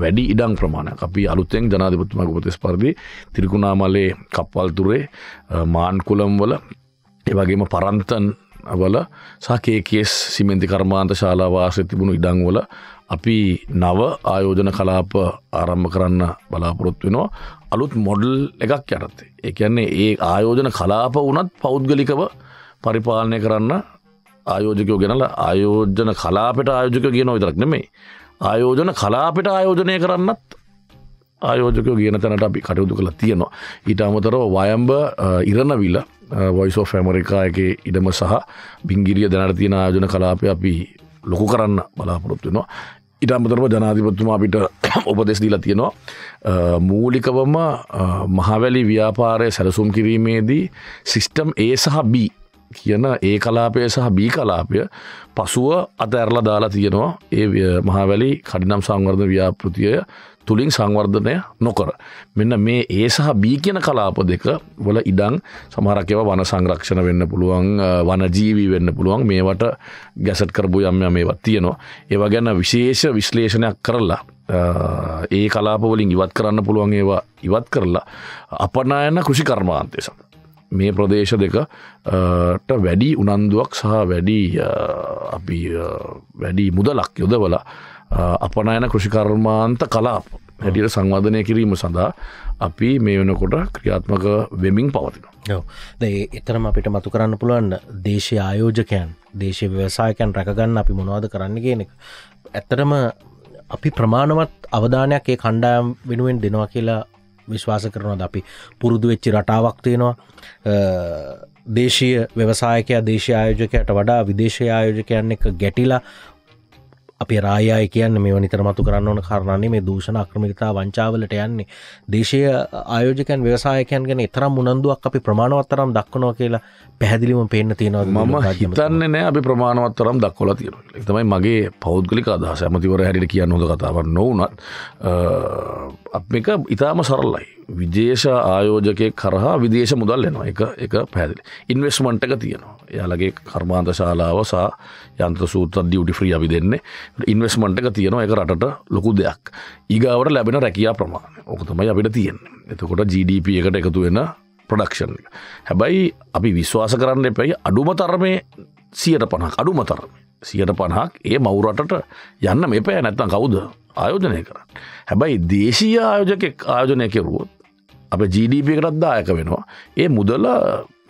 වැඩි ඉඩං ප්‍රමාණයක් අපි අලුතෙන් ජනාධිපතුමක උපතිස් පරදි තිරිකුණාමලේ කප්වල්තුරේ මාන්කුලම් වල එවගේම පරන්තන් වල සකේකේස් සිමෙන්ති කර්මාන්ත ශාලාවාසය තිබුණු ඉඩංවල අපි නව ආයෝජන කලාප ආරම්භ කරන්න බලාපොරොත් වෙනවා අලුත් මොඩල් එකක් යටත්තේ. එකන්නේ ඒ ආයෝජන කලාප වනත් පෞද්ගලිකව පරිපාලනය කරන්න ආයෝජකයෝ ගෙනල ආයෝජන කලාපට ආයෝජක කියන විතරක් නෙමේ ආයෝජන කලාපට ආයෝජනය කරන්නත් ආයෝජක කියන තැනට අපි කටයුතු කළ තියෙනවා ඊට අමතරව වයම්බ ඉරණවිල වයිසෝ ෆැමරිකා එක ඉඩම සහ බිංගිරිය දැනට තියෙන ආයෝජන කලාපය අපි ලොකු කරන්න බලාපොරොත්තු වෙනවා ඉටම්මතරම ජනාධිපත්තුමා අපිට උපදෙස්දීලා තියෙනවා මූලිකවම මහවැලි ව්‍යාපාරය සැලසුම් කිරීමේදී සිිස්ටම් ඒ සහ බී කියන ඒ කලාපය සහ බී කලාපය පසුව අතඇරලා දාලා තියෙනවා ඒ මහවැලි කඩිනම් සංවර්ධ ව්‍යාපෘතිය තුළින් සංවර්ධනය නොකර. මෙන්න මේ ඒ සහ බී කියන කලාප දෙක වල ඉඩං සමහරකව වන සංරක්ෂණ වෙන්න පුළුවන් වනජීවී වෙන්න පුළුවන් මේවට ගැසට කරපු යම්ය මේවත් තියෙනවා. ඒව ගැන විශේෂ විශ්ලේෂණයක් කරලා ඒ කලාපවලින් ඉවත් කරන්න පුළුවන් ඒවා ඉවත් කරලා අපනායන කෘෂිකර්මාන්තය සඳ. මේ ප්‍රදේශ දෙකට වැඩි උනන්දුවක් සහ වැඩි අපි වැඩි මුදලක් යොදවල අපනයන කෘෂිකර්මාන්ත කලාප හැටියට සංවධනය කිරීම සඳහා අපි මේ වෙනකොට ක්‍රියාත්මක වෙමින් පවතිනවා. ඒ එතරම අපිට මතු කරන්න පුළුවන් දේශය ආයෝජකයන් දේශය ව්‍යවසායකයන් රැකගන්න අපි මොනවාද කරන්න කියනෙක්. ඇත්තටම අපි ප්‍රමාණවත් අවධානයක් ඒ කණ්ඩායම් වෙනුවෙන් දෙනවා කියලා විශ්වාස කරනවද අපි පුරුදු වෙච්චි රටාවක් තියෙනවා දේශීය ව්‍යවසායකයා දේශ ආයෝජකයට වඩා විදේශ ආයෝජකයන් එක ගැටිලා අපේ රායය කියන්න මේ නිතර මතු කරන්න ඕන කරණන්නේ මේ දූෂණ අක්‍රමිකතා වංචාවලට යන්නේ දේශය ආයෝජකන් ව්‍යවසායකයන් ගැන තරම් උනන්දුවක් අපි ප්‍රමාණවත්තරම් දක්වනවා කියලා පැහැදිලිම පේන්න තියෙනවා මම හිතන්නේ නෑ අපි ප්‍රමාණවත් තරම් දක්වලා තියෙනවා තමයි මගේ පෞද්ගලික අදහස ඇමතිවර හැරිට කියන්න හොඳ කතාවක් නොවනත් මේක ඉතාම සරල්ලයි විදේශ ආයෝජකය කරහා විදේශ මුදල් එනවා එක එක පැදිලි ඉන්වස්මන්ට් එක තියෙනවා යාලගේ කර්මාන්ත ශාලාව සා යන්ත්‍ර සූතත් ඩියුටි ්‍රී අපි දෙන්නේ ඉන්වස්මන්ට් එක තියෙනවා එක රටට ලොකු දෙයක් ඊගාවට ලැබෙන රැකයා ප්‍රමාණ ඕකතමයි අපිට තියෙන්නේ එතකොට GDP එකට එකතු වෙන ප්‍රඩක්ෂන් එක. හැබැයි අපි විශ්වාස කරන්න එපැයි අඩුම තරමය සියට පණක් අඩුම තරමය සියට පණහක් ඒ මවුරටට යන්න මෙ පැය නැත්තන් කවුද ආයෝජනය කරන්න. හැබැයි දේශීය ආයෝජකෙක් ආයෝජනය කෙරුවොත් අප ජීඩීපිකටත් දායක වෙනවා. ඒ මුදල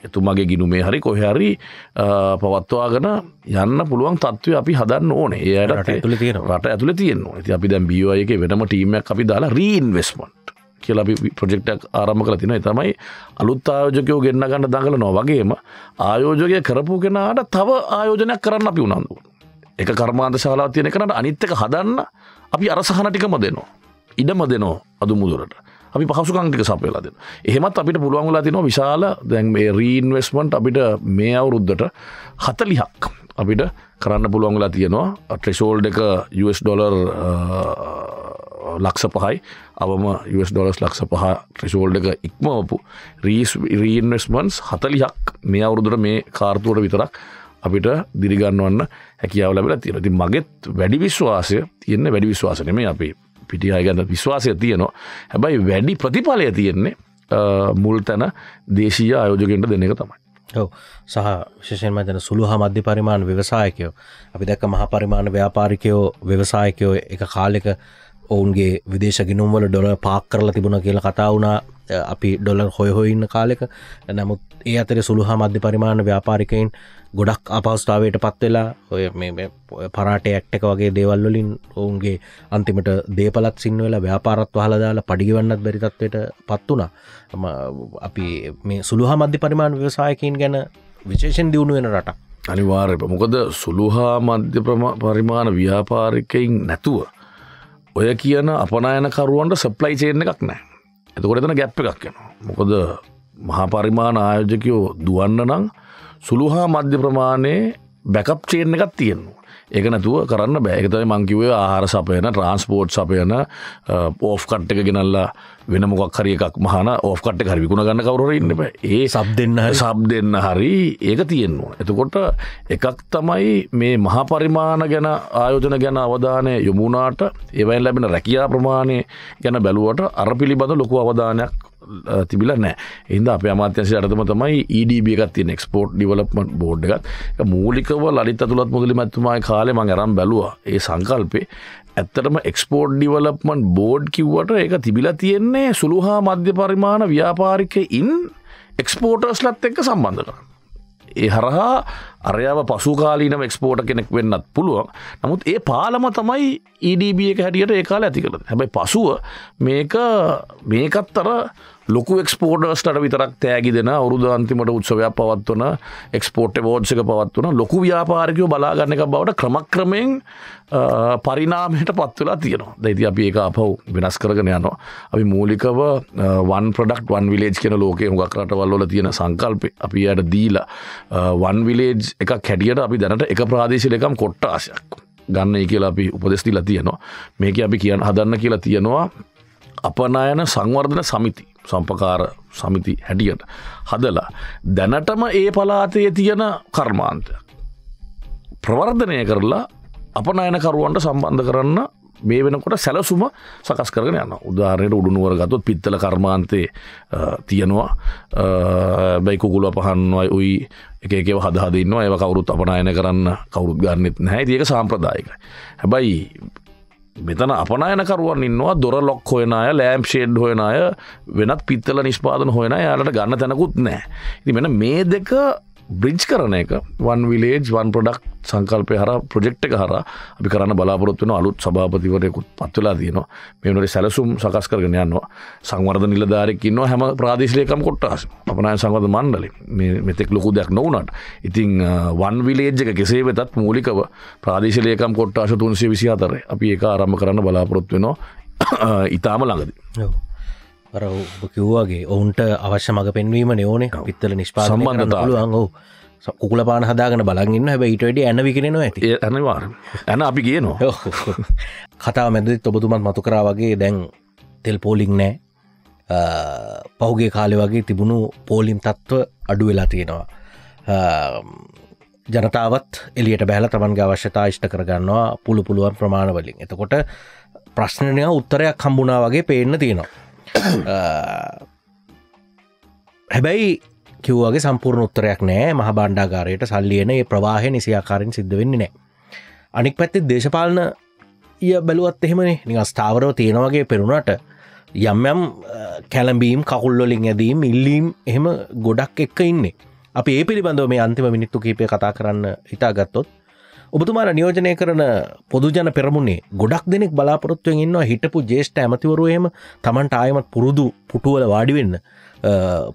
එතුමගේ ගිනුමේ හරි කොහැරි පවත්වාගෙන යන්න පුළුවන් තත්ත්වය අපි හදන්න ඕනේ ඒයට ඇතුළ තියෙන රට ඇතුළ තියෙනවා ඇති අපි දැම් බියෝ එක වෙනම ටීමක් අපි දාලා රීන්වෙස්මට කියලා ප්‍රජෙක්්ටක් ආරම කල තිනයි තමයි අලුත් ආයෝජකයෝ ගෙන්න්න ගන්න දඟල නො වගේම ආයෝජකය කරපු කෙනාට තව ආයෝජනයක් කරන්න අපි උනන්දු. එක කර්මාන්ත ශාලා තියෙන කරට අනිත්තක හදන්න අපි අරසහනටිකම දෙනවා. ඉඩම දෙනවා අදු මුදුරට අපි පහසුකංටික සපයලා දෙන එහෙමත් අපිට පුළුවන්ගලා තිනවා විශාල දැන් මේ රීන්වස්මන්ට් අපිට මේ අවුරුද්ධට හතලිහක් අපිට කරන්න පුළුවන්ගලා තියෙනවා ට්‍රෙසෝල්් එක ඩොර් ලක්ෂ පහයි අවම ස් ඩොලස් ලක්ෂ පහ ්‍රිසෝල්ඩ එක ඉක්මවපු රීන්වස්මන්ස් හතලිහක් මේ අවුරුදුර මේ කාර්තුවට විතරක් අපිට දිරිගන්නවන්න හැකියාව ලැබල තියෙන ති මගෙත් වැඩි විශ්වාසය තියන්න වැඩි විශ්වාසනම අපි පිටි අයගන්න විශ්වාසය තියනවා හැබැයි වැඩි ප්‍රතිඵලය තියෙන්නේ මුල් තැන දේශීය අයෝජකෙන්ට දෙන එක තමයි ඔව සහ විශෂයෙන්ම තැන සුළු හා මධ්‍ය පරිමාණ ව්‍යවසායකයෝ අපි දැක්ක මහ පරිමාණ ව්‍යාපාරිකයෝ ව්‍යවසායකයෝ එක කාලෙක ඔවුන්ගේ විදේශ ගිනුම්වල ඩොල පාක් කරලා තිබුණ කියල කතා වුණා අපි ඩොලර් හොය හොඉන්න කාලෙක නමුත් ඒ අතර සුළුහා මධ්‍ය පරිමාණ ව්‍යාපාරිකයින් ගොඩක් අපවස්ථාවයට පත්වෙලා ඔය පරාට ඇක්ටක වගේ දේවල්වලින් ඔවුන්ගේ අන්තිමට දේපලත් සින්වෙලා ව්‍යාපාරත් වහලදාලා පඩිගවන්නත් බැරිතත්වයට පත් වුණා අපි මේ සුළුහා මධ්‍ය පරිමාණ ව්‍යවසායකින් ගැන විශේෂෙන් දියුණු වෙන රට අනිවාර්ය මොකද සුළුහා මධ්‍ය පරිමාණ ව්‍යාපාරිකයින් නැතුව ඔය කියන අපනයනකරුවන්ට සප්ලයිචේන එකක් නෑ ඇතකොට එතන ගැප්ප එකක් යනවා මොකද මහපරිමාණ ආයෝජකයෝ දුවන්න නම් සුළුහා මධ්‍ය ප්‍රමාණය බැකප් චේන එකක් තියෙනවා ඒක නැතුව කරන්න බෑ එකතයි මංකිවේ ආහාර සපයන ට්‍රන්ස්පෝට් සපයන පෝෆ්කට් එක ගෙනල්ලා වෙන මොකක් හරි එකක් මහන ඕෆ්කට් හරි විකුණ ගන්න කවර ඉන්න ඒ සබ් දෙන්න සබ් දෙන්න හරි ඒක තියෙන්වා. එතකොට එකක් තමයි මේ මහපරිමාණ ගැන ආයෝජන ගැන අවධානය යොමුණාට එවයි ලැබෙන රැකයා ප්‍රමාණය ගැන බැලුවට අර පිළිබඳ ලොකු අවධානයක් තිබිල නෑ එන්ද අප අමාත්‍යන්සි අරතම තමයි ඩබගත් නෙක්ස්පෝට් ඩිවලප්මට බෝඩ්ගත් මූලිකව ලරිත තුළත් මුදලි මැත්තුමයි කාලෙම අරම් බැලවා ඒ සංකල්පේ ඇත්තටම එක්ස්පෝඩ් ඩිවලප්මන්් බෝඩ් කිව්වට එක තිබිලා තියෙන්නේ සුළුහා මධ්‍ය පරිමාණ ව්‍යාපාරිකයින් එක්ස්පෝටර්ස් ලත් එක්ක සම්බන්ධ කරන්න ඒ හරහා අරයාව පසුකාලීනම එක්ස්පෝට කෙනෙක් වෙන්නත් පුළුවන් නමුත් ඒ පාලම තමයි EDB එක හැටියට ඒකාල ඇති කළ හැබයි පසුව මේක මේකත්තර ලොකු එක්ස්පෝර්ටර්ස්ට විතරක් තෑගි දෙෙන අවුරුදු අන්තිමට උත්සවයක් පවත්වන එක්ස්පෝට් බෝඩ්සක පවත්වන ලොකු ව්‍යාපාරකයෝ බලාගන්න එක බවට ක්‍රමක්‍රමයෙන් පරිනාමයට පත්වලා තියෙනවා දැති අපි ඒක අපහු වෙනස් කරගෙන යනවා අපි මූලිකව වන් ප්‍රඩක් වන් විලේජ් කියෙන ලෝකය හුඟක් රටවල්ල තියෙන සංකල්පය අපි අයට දීලා වන් විලේජ් එක කැඩියට අපි දැනට එක ප්‍රාදේශලකම් කොට්ට ආශයක් ගන්න කියලා අපි උපදෙස්තිලා තියෙනවා මේක අපි කියන්න හදන්න කියලා තියෙනවා අපනායන සංවර්ධන සමිති සම්පකාර සමිති හැටියට හදලා දැනටම ඒ පලාතයේ තියෙන කර්මාන්තයක්. ප්‍රවර්ධනය කරලා අපනයනකරුවන්ට සම්බන්ධ කරන්න මේ වෙනකොට සැලසුම සකස් කරන යන උදාරයට උඩුනුවර ගතුත් පිත්තල කර්මාන්තය තියෙනවා බැයිකුකුල පහන්වයි උයි එකකව හදහදන්නවා ඒව කවුරුත් අපනයන කරන්න කවුරුත් ගන්නෙත් නැහැ ඒක සාම්ප්‍රදායක හැබයි මෙතන අපනයනකරුවන් ඉන්නවා දොර ලොක් හොයන අය ලෑම් ෂේඩ් හොයන අය වෙනත් පිත්තල නිස්පාදන හොයන යාලට ගන්න තැනකුත් නෑ. ඉති මෙන මේ දෙක බ්‍රිජ් කරන එක වන් විලේජ් වන් පොඩක් සංකල්පය හර ප්‍රජෙක්්ක හර අපි කරන්න බලාපොරොත්වන අලුත් සභාපතිවරයකුත් පත්වෙලා දයනවා මෙනට සැලසුම් සකස් කරගෙන යන්නවා සංවර්ධ නිලධාරකින්න හැම ප්‍රාදේශලයකම් කොට්ටහස අපනය සංවධ මණ්ඩලි මෙතෙක් ලොකු දෙයක් නොවනට ඉතිං වන් විලේජ්ජක කෙසේ වෙතත් මූලිකව ප්‍රාදේශලයකම් කොට්ටාශ තුන්සේ විසි අතරය අපි ඒ ආරම්ම කරන්න බලාපොරොත්වෙනවා ඉතාම ළඟදී. අර කිව්වාගේ ඔවුන්ට අවශ්‍ය මඟ පෙන්වීම නෝනේ පිත්තල නිෂ්පා සම්බන්ධ පුළුවන් ඔහු කුල පාන හදාගන බලගන්න හැබ ඉටඩ ඇන විකෙනවා ඇති ඇනවා ඇන අපි කියනවා කතා මැදත් ඔබතුමත් මතුකරා වගේ දැන් තෙල් පෝලිං නෑ පහුගේ කාලෙ වගේ තිබුණු පෝලිම් තත්ත්ව අඩු වෙලා තියෙනවා ජනතාවත් එලියට බැහල තමන්ගේ අවශ්‍යතා ෂ්ට කරගන්නවා පුළු පුළුවන් ප්‍රමාණවලින් එතකොට ප්‍රශ්නය උත්තරයක් හම්බුණා වගේ පේන්න තියෙනවා හැබැයි කිව්වගේ සම්පූර්ණ උත්තරයක් නෑ මහ බණ්ඩාගාරයට සල්ලියන ඒ ප්‍රවාහය නිසියාකාරෙන් සිද්ධ වෙන්නේ නෑ අනික් පැත්ති දේශපාලන ය බැලුවත් එහෙමන නිග ස්ථාවරව තියෙනවගේ පෙරුණට යම්යම් කැලඹීම් කකුල්ලොලින් ඇදීම් ඉල්ලීම් එහෙම ගොඩක් එක්ක ඉන්නේ අපි ඒ පිළිබඳව මේ අන්තිම මිනිත්තු කීපය කතා කරන්න හිතා ගත්තොත් ඔබතුමාර නියෝජනය කරන පොදුජන පෙරමුණේ ගොඩක් දෙනෙක් බලාපොරොත්තුවෙන් ඉන්නවා හිටපු ජේෂ්ට ඇමතිවරුවහෙම තමන්ට ආයමත් පුරුදු පුටුවල වාඩිවෙන්න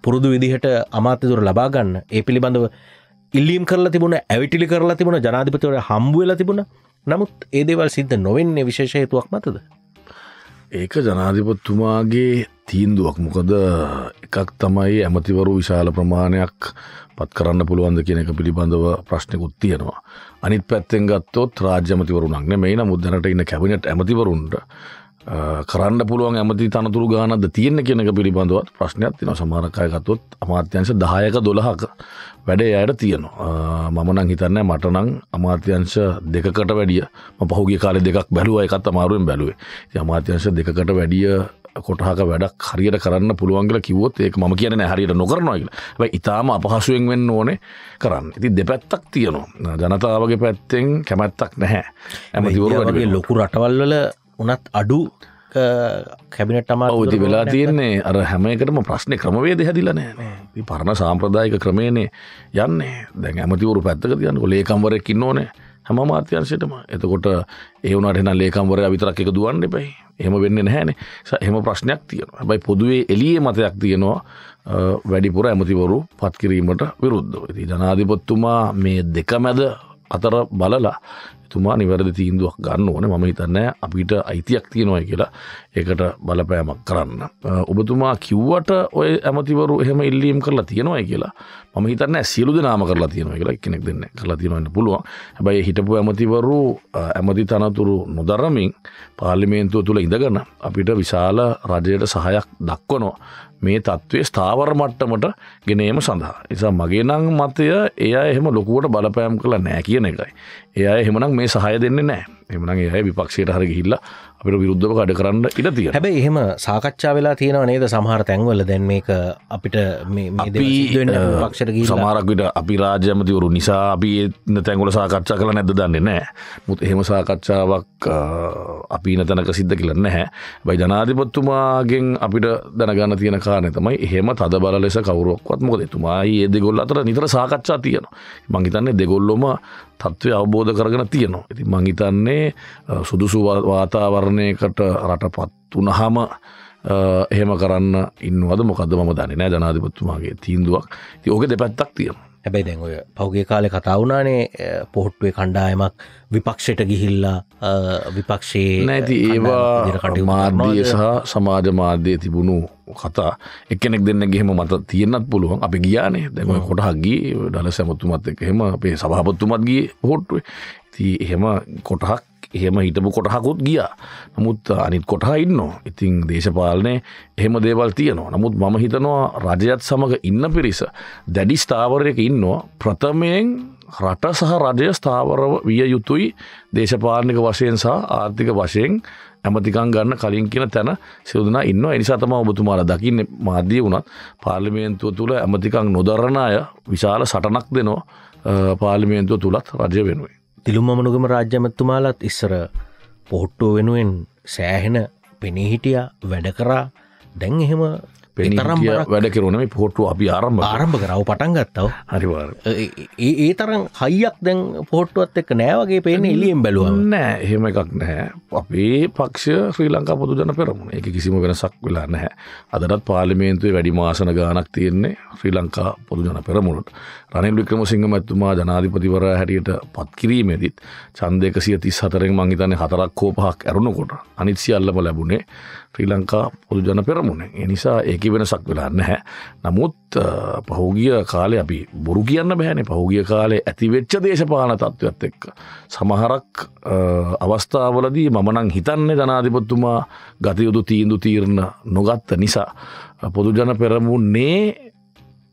පුරුදු විදිහට අමාත්‍යදුර ලබාගන්න ඒ පිළිබඳව ඉල්ලීම් කරලා තිබුණ ඇවිටිලි කරලා තිබුණ ජනාධිපතිවර හම්බුවෙලා තිබුණ නමුත් ඒදේවල් සිද්ධ නොවෙන්නේ විශේෂයතුවක් මතද. ඒක ජනාධිපත්තුමාගේ තීන්දුවක් මොකද එකක් තමයි ඇමතිවරු විශාල ප්‍රමාණයක් පත් කරන්න පුළුවන්ද කියන එක පිළිබඳව ප්‍රශ්නකුත් තියෙනවා. අනිත් පැත්තෙන් ගත්තොත් රාජ්‍යමතිවරුණක් මෙයි මුදනට ඉන්න කැබිනට ඇමතිවරුන්ට කරන්න පුළුවන් ඇමති තනතුරු ගානද තියෙන කෙනක පිළිබඳවත් ප්‍රශ්නයක් තින සමාරකයගත්තොත් අමාත්‍යංශ දායක දොළහක වැඩේ අයට තියෙනවා මමනං හිතන්න මටනං අමාත්‍යංශ දෙකට වැඩිය පහුගේ කාල දෙකක් බැලුව එකත් අමාරුවෙන් බැලුවේ අමාත්‍යංශ දෙකට වැඩිය කොටහක වැඩක් හරියට කරන්න පුළුවන්ගල කිවොත් ඒක ම කියන හරියට නොකරනොයිල ඉතාම අපහසුවෙන් වෙන්න ඕනේ කරන්න ඇති දෙපැත්තක් තියනවා ජනතාවගේ පැත්තෙන් කැමැත්තක් නැහැ ඇම ලොකු රටවල්වල උනත් අඩු කැබිනට අම අවති වෙලා තියන්නේ අර හැමයකටම ප්‍රශ්නය ක්‍රමවේද හැදිලනෑ පරණ සාම්ප්‍රදායක ක්‍රමයනේ යන්නේ දැන් ඇමතිවරු පැත්තක තියන්න ලේකම්වරයක් ඉන්නඕනේ හැම මාත්‍යංශයටම එතකොට ඒවනට එන ලේකම්වරය විතරක් එක දුවන්න එපයි එහෙම වෙන්න නැහැනේ එහෙම ප්‍රශ්නයක් තියෙන හැබයි පොදුවේ එලිය මතයක් තියෙනවා වැඩිපුර ඇමතිවරු පත්කිරීමට විරුද්ධ ති ජනාධිපොත්තුමා මේ දෙක මැද අතර බලලා තුමා නිවැරදි තීන්දුවක් ගන්න ඕන ම හිතන්නෑ අපිට අයිතියක් තියෙනවා කියලා එකට බලපෑමක් කරන්න. ඔබතුමා කිව්වට ඔය ඇමතිවරු එහෙම ඉල්ලීම් කරලා තියෙනවා කියලා ම හිතන්න සියලු දෙනාම කරලා තියෙනවා කියලා කෙනෙක් දෙන්න කරලා තියෙනවන්න පුළුවන් හැබයි හිටපු ඇමතිවරු ඇමති තනතුරු නොදරමින් පාලිමේන්තුව තුළ ඉඳගන්න අපිට විශාල රජයට සහයක් දක්වනවා මේ තත්ත්වය ස්ථාවර මට්ටමට ගෙනීම සඳහා. නිසා මගේ නං මතය එය එහෙම ලොකුවට බලපෑම් කළ නෑ කියන එකයි. එය එහෙමනම් මේ සහය දෙන්නේ නෑ. එමන ඒ විපක්ෂයට හර ගිල්ල අපිට විරුද්ධව කඩ කරන්න ඉඩ තිය හැබ එහෙම සාකච්ඡා වෙලා තියෙන නේද සමහර තැන්වල දැන් මේක අපිට පක්ෂර සමාරක්විට අපි රාජ්‍යමතිවරු නිසා අපි එන්න තැන්ගොල සාකච්ඡා කළ නැද දන්නේ නෑ මුත් එහෙම සාකච්ඡාවක් අපි නතැනක සිද්ධ කියලන්න හැ බයි ජනාධිපත්තුමාගෙන් අපිට දැනගන්න තියෙන කාරණය තමයි එහෙම තද බල ලෙස කවරුවක්වත් මොද තුමායි ඒ දෙගොල් අතර නිතර සාකච්ඡා තියෙන මංහිතන්නේ දෙගොල්ලොම තත්ත්වය අවබෝධ කරගෙන තියෙනවා. ඇති මංහිතන්නේ සුදුසු වාතාවරණයකට රට පත් වනහම එහෙම කරන්න ඉන්නවද මොකද ම දන්නේ නෑ ජනාධිපත්තුමාගේ තීන්දුවක් ති ඕක දෙපැත්තක් තියෙනවා. හැබැයි දැන් ඔය පෞගේ කාලෙ කතා වුණානේ පොහොට්ටුවේ කණ්ඩායමක් විපක්ෂයට ගිහිල්ලා විපක්ෂයේ නැති ඒවා මාර්ධය සහ සමාජ මාධ්‍යය තිබුණු කතා එකනෙක් දෙන්න ගෙම මත තියෙන්න්නත් පුළුවන් අපි ගියානේ දැම කොටහක්ගේ ඩල සැමතුමත් එකහෙම අපේ සභහපත්තුමත්ගේ හොට්ටුවේ ති එහෙම කොටහක් එහෙම හිටපු කොටහකුත් ගිය නමුත් අනිත් කොටහ ඉන්නවා ඉතිං දේශපාලනය එහෙම දේවල් තියනවා නමුත් මම හිතනවා රජයත් සමඟ ඉන්න පිරිස දැඩි ස්ථාවරයක ඉන්නවා ප්‍රථමයෙන් රට සහ රජය ස්ථාවරව විය යුතුයි දේශපාලනික වශයෙන් සහ ආර්ථික වශයෙන් ඇමතිකං ගන්න කලින් කියන තැන සිදුන ඉන්න එනිසාතම ඔබතුමාල දකින්න මාධ්‍ය වුණත් පාර්ලිමේන්තුව තුළ ඇමතිකං නොදරණ අය විශාල සටනක් දෙනවා පාර්ලිමේන්තුව තුළත් රජය වෙනුවේ. තිළුමමනුගම රාජ්‍යමත්තුමාලත් ඉස්සර පොහොට්ටෝ වෙනුවෙන් සෑහෙන පෙනහිටිය වැඩකරා දැන් එහෙම පෙනරම් වැඩ කරන මේ පොට්ටු අපි ආරම්භ ආරම්භ කරව පටන් ගත්තව හරිවාර ඒ තරම් හයියක් දැන් පොට්ටුවත් එක් නෑවගේ පේන එලියෙන් බැලුව නෑ හෙම එකක් නෑ අපේ පක්ෂ ශ්‍රී ලංකා පොදු ජන පෙරමුණ එක කිසිම වෙනසක් වෙලා නැහැ අදටත් පාලිමේන්තුවේ වැඩි මාසන ගානක් තියෙන්නේ ශ්‍රී ලංකා පොදු ජන පෙරමුණට රනිල් වික්‍රම සිංහ මැතුමා ජනාධිපතිවර හැටියට පත්කිරීමේදත් චන්දක සිය තිස් හතරෙන් මංහිතන්නේ හතරක් කෝපහක් ඇරුණකොට අනිත් සියල්ලම ලැබුණේ ශ්‍රී ලංකා පොදුජන පෙරමුණ එනිසා ඒක වෙනසක් වෙලා නැහැ නමුත් පහෝගිය කාලය අපි බොරු කියන්න බැහැනේ පහෝගිය කාලේ ඇතිවෙච්ච දේශපාන තත්ත්වත් එක්ක සමහරක් අවස්ථාවලදී මමනං හිතන්නේ ජනාධිපත්තුමා ගතයුතු තීන්දු තීරණ නොගත්ත නිසා පොදුජන පෙරමුන්නේ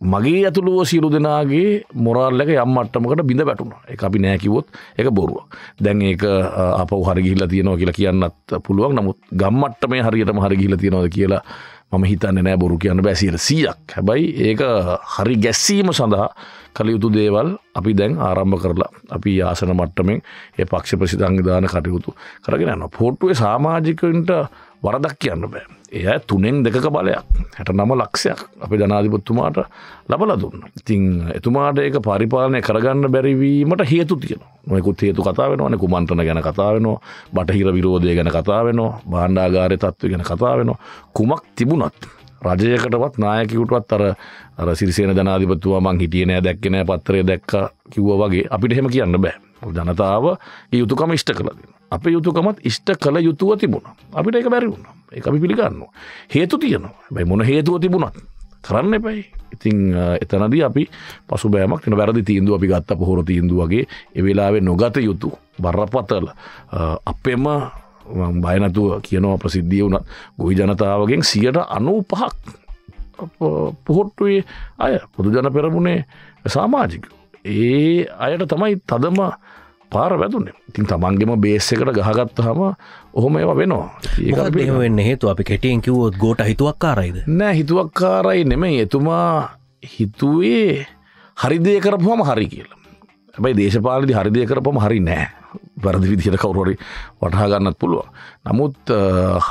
මගේ ඇතුළුව සියලු දෙනාගේ මොරල්ලක යම් අට්ටමකට බිඳ වැටුණ එක අපි නෑකිවොත් එක බොරුව දැන් ඒක අප හරිගිල්ල තියනෝ කියලා කියන්නත් පුළුවන් නමුත් ගම්මට්ටම මේ හරියටම හරිගිල තියනොද කියලා මම හිතන්න නෑ බොරු කියන්න බැසිර සියක් හැබයි ඒක හරි ගැස්සීම සඳහා කළයුතු දේවල් අපි දැන් ආරම්භ කරලා අපි ආසන මට්ටමෙන් ඒ පක්ෂ ප්‍රසිධංගධාන කටයුතු කරගෙන න පොට්ටුවේ සාමාජිකන්ට වරදක් කියන්න බෑ එය තුනෙන් දෙක බලයක් හැට නම ලක්ෂයක් අප ජනාධිපත්තුමාට ලබල දුන්න. ඉතිං එතුමාට ඒක පරිපාලනය කරගන්න බැරිවීමට හේතු තියෙන නොයකුත් හේතු කතාවෙනවන කුමන්ත්‍රන ගැන කතාවෙනවා බටහිර විරෝධය ගැන කතාවෙනවා බාණ්ඩාගාරය තත්ව ගැන කතාවෙනවා කුමක් තිබුණත්. රජයකටවත් නායකිකුටවත් අර අර සිරිසේන ජනාධිපතුවා මං හිටිය නෑ දැක්කනෑ පත්තරය දැක්ක කිව්ව වගේ අපිට හෙම කියන්න බෑ ජනතාව යුතුකම ඉෂ්ට කලද අප යුතුකමත් ඉෂ්ට කළ යුතුව තිබුණ අපිට එක බැරිවුණ එක අපි පිළිගන්න හේතු තියනවා බැයි මොන හේතුව තිබුණත් කරන්න එපයි ඉතිං එතනදී අපි පසු බෑමක් තින වැරදි තීන්දුව අපි ගත්ත පොහොර තීන්දුවගේ එවෙලාවේ නොගත යුතු බරපතල අපෙම බයනතුව කියනවා ප්‍රසිද්ධිය වුණත් ගොයි ජනතාවගෙන් සියට අනූ පහක් පොහොට්ටුවේ අය පුදුජන පෙරමුණේ සාමාජික. ඒ අයට තමයි තදම පාර වැදුන්නේ ඉතින් තමන්ගේම බේස් එකට ගහගත්ත හම ඔහොම ඒවා වෙනවා ඒ වෙන්න හේතු අපි කෙටියෙන් කිවෝත් ගෝට හිතුවක් කාරයිද නෑ හිතුවක් කාරයි නෙමයි එතුමා හිතුවේ හරිදය කරපුහම හරි කියලා ඇබයි දේශපාලදි හරිදය කරපම හරි නෑ වැරදි විදිහට කවුරොරි වටහාගන්නත් පුළුව නමුත්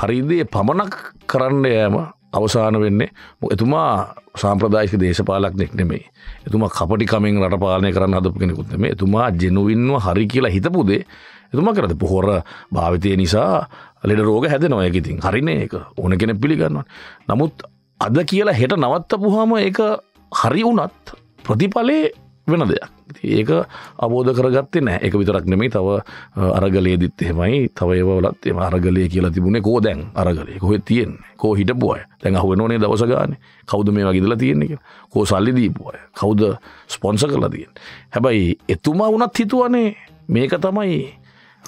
හරිදේ පමණක් කරන්න යෑම අවසාන වෙන්නේ එතුමා සාම්ප්‍රදායික දේශපාලක්නෙක් නෙමේ එතුමා කපටිකමින් රටපාලනය කරන්න හදපු කෙනෙකුත් මේ එතුමා ජනුවින්ව හරි කියලා හිතපුදේ එතුමා කරද පොහොර භාවිතය නිසා ලෙඩ රෝග හැද නොයකිතින් හරින එක ඕන කෙනෙ පිළිගන්නවා නමුත් අද කියලා හෙට නවත්ත පුහාම එක හරි වුනත් ප්‍රතිඵලේ වෙන දෙයක් ඒක අබෝධ කරගත්තේ නෑ එක විතරක් නෙමේ තව අරගලේදිත් එහෙමයි තව ඒවලත් එම අරගලය කියලා තිබුණේ කෝ දැන් අරගලය කොහෙ තියෙන්නේ කෝ හිටපුුවය තැන් අහුවනෝනේ දවසගාන කවුද මේ වගේදලා තියෙන්නේ කියලා කෝ සල්ලි දීපුුවය කවුද ස්පොන්ස කරලා තියෙන් හැබැයි එතුමා වනත් හිතුවනේ මේක තමයි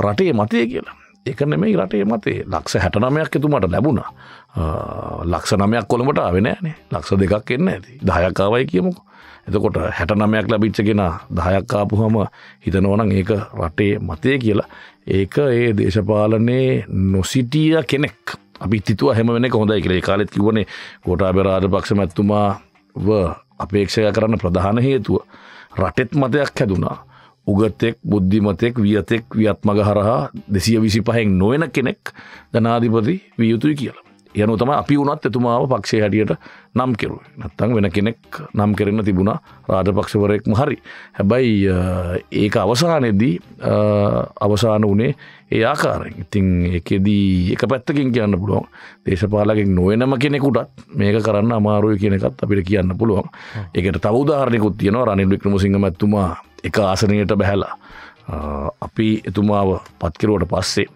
රටේ මතය කියලා එක නෙමයි රටේ මතේ ලක්ෂ හැටනමයක් එතුමට ලැබුණා ලක්ෂ නමයක් කොළඹට වෙනෑනේ ලක්ෂ දෙකක් එන්න ඇති දහයකාවයි කියමුකෝ එතකොට හැට නමයක් ලබිච්චගෙන දහයක්කාපුහම හිතනවනං ඒක රටේ මතය කියලා ඒක ඒ දේශපාලනයේ නොසිටිය කෙනෙක් අපි තිතුව හැම වෙන හොඳයි කියලේ කාලෙත් කිවනේ කොටාබෙරාජ පක්ෂ මැත්තුමා අපේක්ෂය කරන්න ප්‍රධාන හේතුව රටෙත් මතයක් හැදුනා උගතෙක් බුද්ධිමතෙක් වියතෙක් වියත්මග හරහා දෙසිය විසි පහෙන් නොවෙන කෙනෙක් ජනාධිපති වියයුතුයි කියලා යනු තම අපි වුණත් එතුමාව පක්ෂේ හැටියට නම් කෙරුව නත්තං වෙන කෙනෙක් නම් කරන්න තිබුණා රාජපක්ෂවරයෙක්ම හරි හැබැයි ඒක අවසානෙදී අවසාන වනේ ඒ ආකාරෙන් ඉතිං එකෙදී එක පැත්තකින් කියන්න පුළුවන් දේශපාලකින් නොවනම කෙනෙකුටත් මේක කරන්න අමාරුව කියනකත් අපිට කියන්න පුළුවන් එකට තවදාාරනෙකුත් තියෙනවා රනිල් වික්‍රමසිංහ ඇත්තුමා එක ආසනයට බැහැලා අපි එතුමාව පත්කිරුවට පස්සේ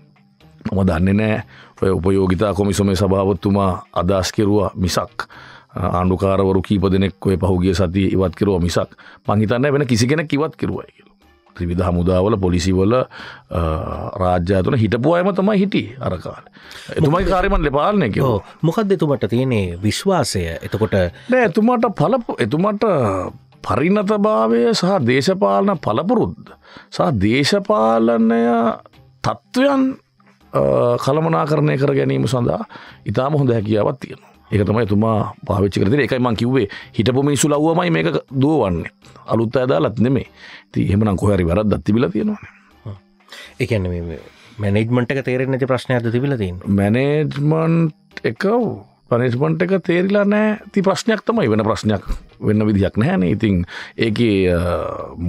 මම දන්නේ නෑ ඔය උපයෝගිතා කොමිසොමේ සභාවත්තුමා අදස්කෙරවා මිසක්. ආණ්ඩුකාරවරු කීප දෙනෙක් ඔය පහුගිය සති ඉවත් කිරුව මිසක් මංහිතන්න වෙන කිසිගෙන කිවත් කිරුවයි කියල. ත්‍රවිධ හමුදාවල පොලිසිවල රාජ්‍යාතන හිටපුවායම තමයි හිටි අරකාල. එතුමයි කාරමන් ලපාලනය කියෝ මොකක්ද එතුමට තියනේ විශ්වාසය එතකොට එතුමාට පල එතුමට පරිණතභාවය සහ දේශපාලන පලපුරුද්ද. සහ දේශපාලනය තත්ත්වයන් කළමනාකරණය කර ගැනීම සඳහා ඉතාම හොඳ හැකියාවත් තියෙනවා. ඒකතම එතුමා පාවිච්චි කරදි එකයි මං කිව්වේ හිටපු මිනිසු ලව්වමයි මේක දුවන්නේ අලුත් අදාලත් නෙමේ ති එහෙමනම් කොහරි වරත් දත්තිබිල තියෙනවා එකන්න මැනෙජ්මට එක තේරෙන් ඇති ප්‍රශ්නයද තිබිලතින් මැනේජ්මන්් එක පනිස්මන්ට් එක තේරිලා නෑ ති ප්‍රශ්නයක් තමයි වෙන ප්‍රශ්නයක් වෙන්න විදිහක් නැහැන ඉතින් ඒක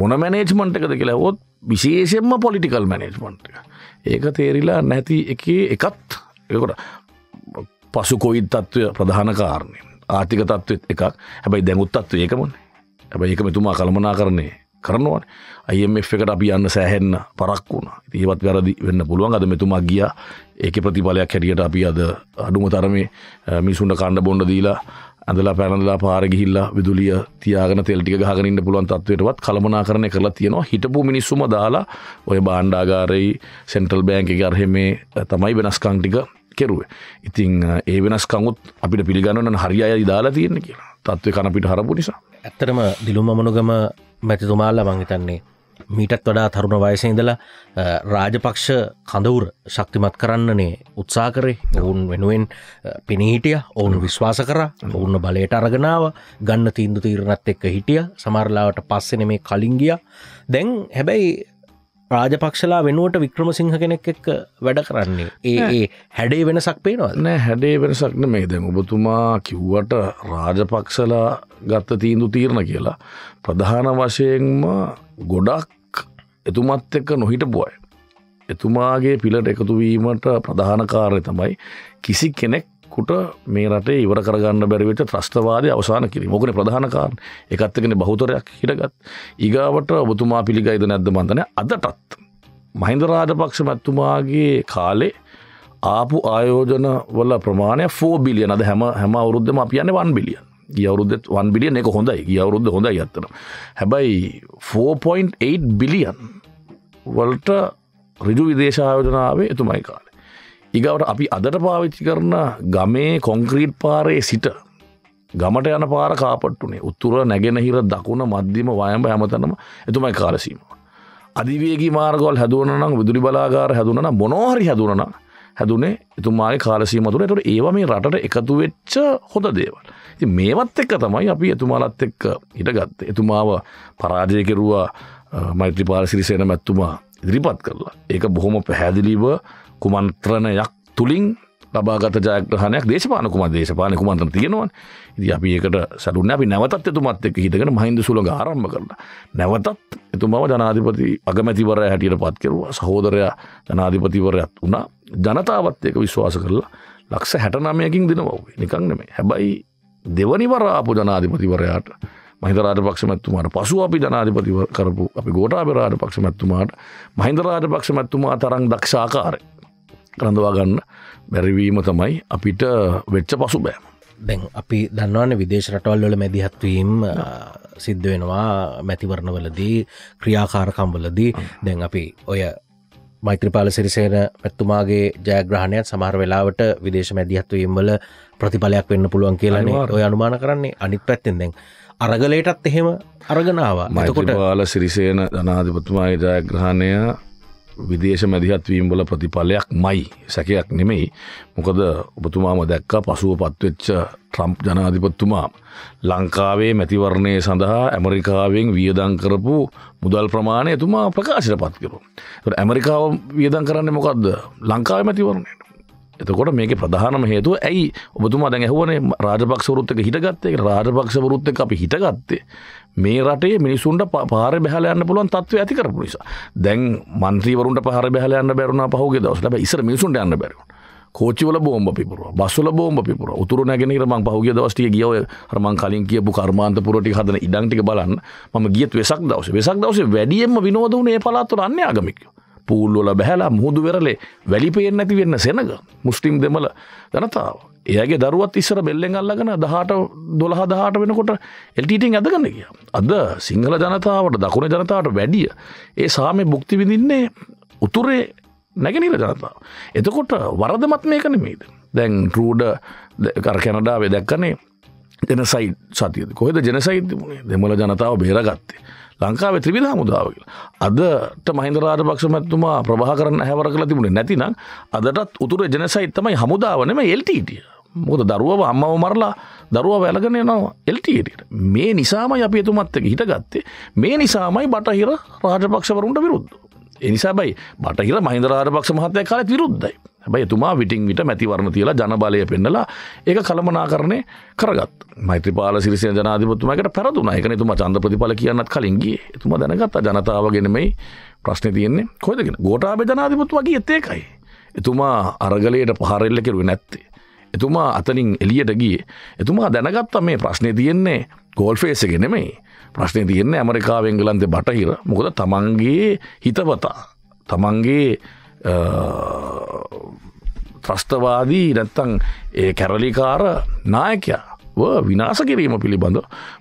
මොන මැනේජ්මන්ට් එකද කියලා ඔොත් විශේෂෙන්ම පොලිටිකල් මැනේජ්මන්ට් එක ඒක තේරිලා නැති එකේ එකත් එකොට පසු කොයිත් තත්ත්වය ප්‍රධාන කාරණය ආර්ථික තත්ත්වත් එකක් හැබයි දැමුත්තත්ව ඒකමන හැබයි එකම තුමා කළමනා කරන්නේ කරනවන් අයම එකට අපි යන්න සෑහෙන්න පරක් වුණ ඒවත් වැරදි වෙන්න පුළුවන් අද මෙතුමා ගිය ඒක ප්‍රතිඵලයක් හැටියට අපි අද අඩුම තරමේ මිසුන්ට කණ්ඩ බොන්ඩ දීලා ඇඳලා පැනඳලා පාර ගිහිල්ලා විදුලිය තියාගෙන තෙල්ටික ගහගනින්න පුළුවන් තත්වයටවත් කළමනා කරණය කරලා තියෙනවා හිටපු මිනිස්සුම දාලා ඔය බාණ්ඩාගාරයි සෙන්ටල් බෑන්ක ගර්හෙමේ තමයි වෙනස්කංටික කෙරුවේ ඉතිං ඒ වෙනස්කමුත් අපිට පිළිගන්නන හරි අය දාලා තියෙන කියලා තත්ත්ව කනපිට හරපු නිසා ඇත්තරම දිලුම් අමනුගම මැතිතුමාල්ල මංහිතන්නේ මීටත් වඩා තරුණ වයස ඉඳලා රාජපක්ෂ කඳවුර ශක්තිමත් කරන්නනේ උත්සා කරේ ඔවුන් වෙනුවෙන් පිනීහිටිය ඔවුන් විශ්වාස කර ඔවුන්න බලයට අරගෙනාව ගන්න තීන්දු තීරණත් එක්ක හිටිය සමරලාවට පස්සෙන මේ කලින්ගිය දැන් හැබැයි රාජපක්ෂලා වෙනුවට වික්‍රමසිංහ කෙනෙක් එක් වැඩ කරන්නේ ඒ හැඩේ වෙනසක් පේනවා නෑ හැඩේ වෙනසක්න මේ දැන් ඔබතුමා කිව්වට රාජපක්ෂලා ගත්ත තීන්දු තීරණ කියලා ප්‍රධාන වශයෙන්ම ගොඩක් එතුමත් එක්ක නොහිටපුුවයි එතුමාගේ පිලට එකතුවීමට ප්‍රධානකාරය තමයි කිසි කෙනෙක් කෙනෙක්කුට මේ රටේ ඉවර කරගන්න බැරිවෙච ත්‍රස්තවාද අවසාන කිරි මොකන ප්‍රධානකාර එකත්තකෙන බහතරයක් හිටගත් ඉගාවට ඔබතුමා පිළිගයිද නැද්ද බන්ධන අදටත්. මහින්ද රාජපක්ෂ මැත්තුමාගේ කාලේ ආපු ආයෝජන වල ප්‍රමාණය ෆෝ බිලියන අද හැම හැම අවුරුද්ධම අපියන්න වන් බිලියන් අවුරුද්ධ වන් බිලියන එක හොඳයි අවුරුද්ධ හොඳයි ඇත්තන හැබැයි 4.8 බිලියන් වලට රිජු විදේශායෝජනාවේ එතුමයි කාලේ ඉගවට අපි අදට පාවිච්චි කරන ගමේ කොංක්‍රීට් පාරේ සිට ගමට යන පාර කාපට්ටුනේ උත්තුර නැගෙනහිර දකුණ මධ්‍යම වයම්ඹ හැමතනම එතුමයි කාරසීම. අධිවේගේ මාර්ගොල් හැදුවනම් විදුරි බලාගාර හැදුන මොනෝහරි හැදුනන හැදුනේ එතුමාගේ කාලසීමතුර තුට ඒව මේ රට එකතු වෙච්ච හොඳ දේවල්. ති මේවත් එක්ක තමයි අපි එතුමාලත් එක්ක ඉටගත්ත එතුමාව පරාජයකෙරුවා මෛත්‍රපාල සිරිසේන මැත්තුමා ඉදිරිපත් කරලා ඒක බොහොම පැහැදිලිව කුමන්ත්‍රණයක් තුළින් ලබාගත ජයග්‍රහණයක් දේශපාන කුම දේශපාන කුමන්ත්‍ර තියෙනවා ඉති අපි ඒකට සැලුන අපි නැවතත් එතුමත් එක හිතගෙන මහින්ද සුළඟ ආරම්භ කරලා නැවතත් එතුමම ජනාධිපති අගමැතිවරය හැටියට පත් කෙරුවා සහෝදරයා ජනාධිපතිවරයත් වුණා ජනතාවත් එක විශ්වාස කරලා ලක්ෂ හැට නමයකින් දෙනවව නිකං නෙමේ හැබැයි දෙවනිවරාපු ජනාධිපතිවරයාට මහිතරාට පක්ෂමැත්තුමාට පසු අපි ජනාධිපතිව කරපු අපි ගෝටාබෙරාට පක්ෂමැත්තුමාට මහින්දරාට පක්ෂමැත්තුමා තරං දක්ෂාකාරය රඳවා ගන්න බැරිවීම තමයි අපිට වෙච්ච පසු බෑම. දැන් අපි දන්නවන විදේශ රටවල්වල මැදිහත්වීම් සිද්ධ වෙනවා මැතිවරණවලදී ක්‍රියාකාරකම්වලදී දැන් අපි ඔය මෛත්‍රපාල සිරිසේන පැත්තුමාගේ ජයග්‍රහණයත් සමහර වෙලාවට විදේශ මැදිහත්වීම්වල ප්‍රතිඵලයක් වෙන්න පුළුවන් කියලන ඔය අනුමාන කරන්නේ අනිත් පැත්තෙන් දැන්. අරගලයටත් එහෙම අරගනාව මතකොට බාල සිරිසේන ධනාධිපතුමාගේ ජයග්‍රහණය විදේශ මැදිහත්වීම් වල ප්‍රතිඵලයක් මයි සැකයක් නෙමෙයි මොකද ඔබතුමාම දැක්ක පසුව පත්වෙච්ච ට්‍රම්ප් ජනාධිපත්තුමා ලංකාවේ මැතිවරණය සඳහා ඇමරිකාවෙන් වියදං කරපු මුදල් ප්‍රමාණය එතුමා ප්‍රකාශයට පත්කරු. ඇමරිකාව වියදං කරන්න මොකක්ද ලංකාව මැතිවරණයට. එතකොට මේක ප්‍රධානම හේතුව ඇයි ඔබතුමා දැන් ඇහුවනේ රාජපක්ෂ වෘත්තක හිටගත්තේ රාජපක්ෂ වෘත්තක අපි හිටගත්තේ මේ රටේ මිනිසුන්ට පාර බැහලයන්න පුළුවන් තත්ව ඇති කරපු නිසා දැන් මන්ත්‍රීවරුන්ට පහර බැහලයන්න බැරුණ පහුගේ දවසට ඉසර මිනිසුන්ට යන්න බැරුණ කෝචිවල බෝම්බ පිපුර බස්සල බෝම්බ පිපුර උතුර නැගෙනහිර මං පහුගිය දවස්ටික ගියව හරමං කලින් කියපු කර්මාන්තපුරටි හදන ඉඩංටික බලන්න මම ගියත් වෙසක් දවස වෙසක් දවස වැඩියෙන්ම විනෝද වුණේ පලාත්තුර අන්‍ය ආගමිකයෝ පූල්ලොල බැහැලා මුහුදු වෙරලේ වැලිපයෙන් නැති වෙන්න සෙනග මුස්ටිම් දෙමල ජනතාව. ඒගේ දරුවත් ඉස්සර බෙල්ලෙන් අල්ලගෙන දහට දොළහ දහට වෙනකොට එල්ටීටෙන් ඇදගන්න කිය. අද සිංහල ජනතාවට දකුණ ජනතාවට වැඩිය. ඒ සාමය බුක්තිවිඳින්නේ උතුරේ නැගනීර ජනතාව. එතකොට වරදමත් මේකනමේද. දැන් ටරඩ කර කැනඩාවේ දැක්කනේ ජනසයි සතියද කොහෙද ජනසයිති මුණේ දෙමල ජනතාව බේරගත්තේ. ලංකාව ත්‍රිවිධ හමුදාව කියලා. අදට මහින්ද රාජපක්ෂ මැතිතුමා ප්‍රභා කරන්න හැවර කළ තිබුණේ නැතිනම් අදටත් උතුර ජනසයි තමයි හමුදාව නෙමෙයි එල්ටීටිය. E මොකද දරුවව අම්මව මරලා දරුවා වැලගෙන යනවා එල්ටීටියට. E මේ නිසාමයි අපි එතුමත් එක්ක හිටගත්තේ. මේ නිසාමයි බටහිර රාජපක්ෂවරුන්ට විරුද්ධ. ඒ නිසා බයි බටහිර මහින්ද රාජපක්ෂ මහත්තයා කාලෙත් විරුද්ධයි. හැබයි එතුමා විටින් විට මැතිවරණ තියලා ජනබලය පෙන්නලා ඒ කළමනාකරණය කරගත් මෛත්‍රපාල සිරිසය ජනාධපතුමකට පැරදුන එකන තුම චන්ද ප්‍රතිඵල කියන්නත් කලින්ගේ එතුම දැනගත් ජනතාවගෙනමයි ප්‍රශ්න තියන්නේ කොයදගෙන ගෝටාබ ජනාධිපතුවගේ එත්තේකයි. එතුමා අරගලයට පහරෙල්ල කෙරුව නැත්තේ. එතුමා අතනින් එලියට ගිය එතුමා දැනගත්ත මේ ප්‍රශ්නය තියෙන්නේ ගෝල් ෆේසගෙනෙමයි ප්‍රශ්නය තියන්නේ ඇමරිකාවෙංගලන්ද බටහිර මොකද තමන්ගේ හිතවතා තමන්ගේ ත්‍රස්තවාදී නැත්තං ඒ කැරලිකාර නායකයා විනාස කිරීම පිළිබඳ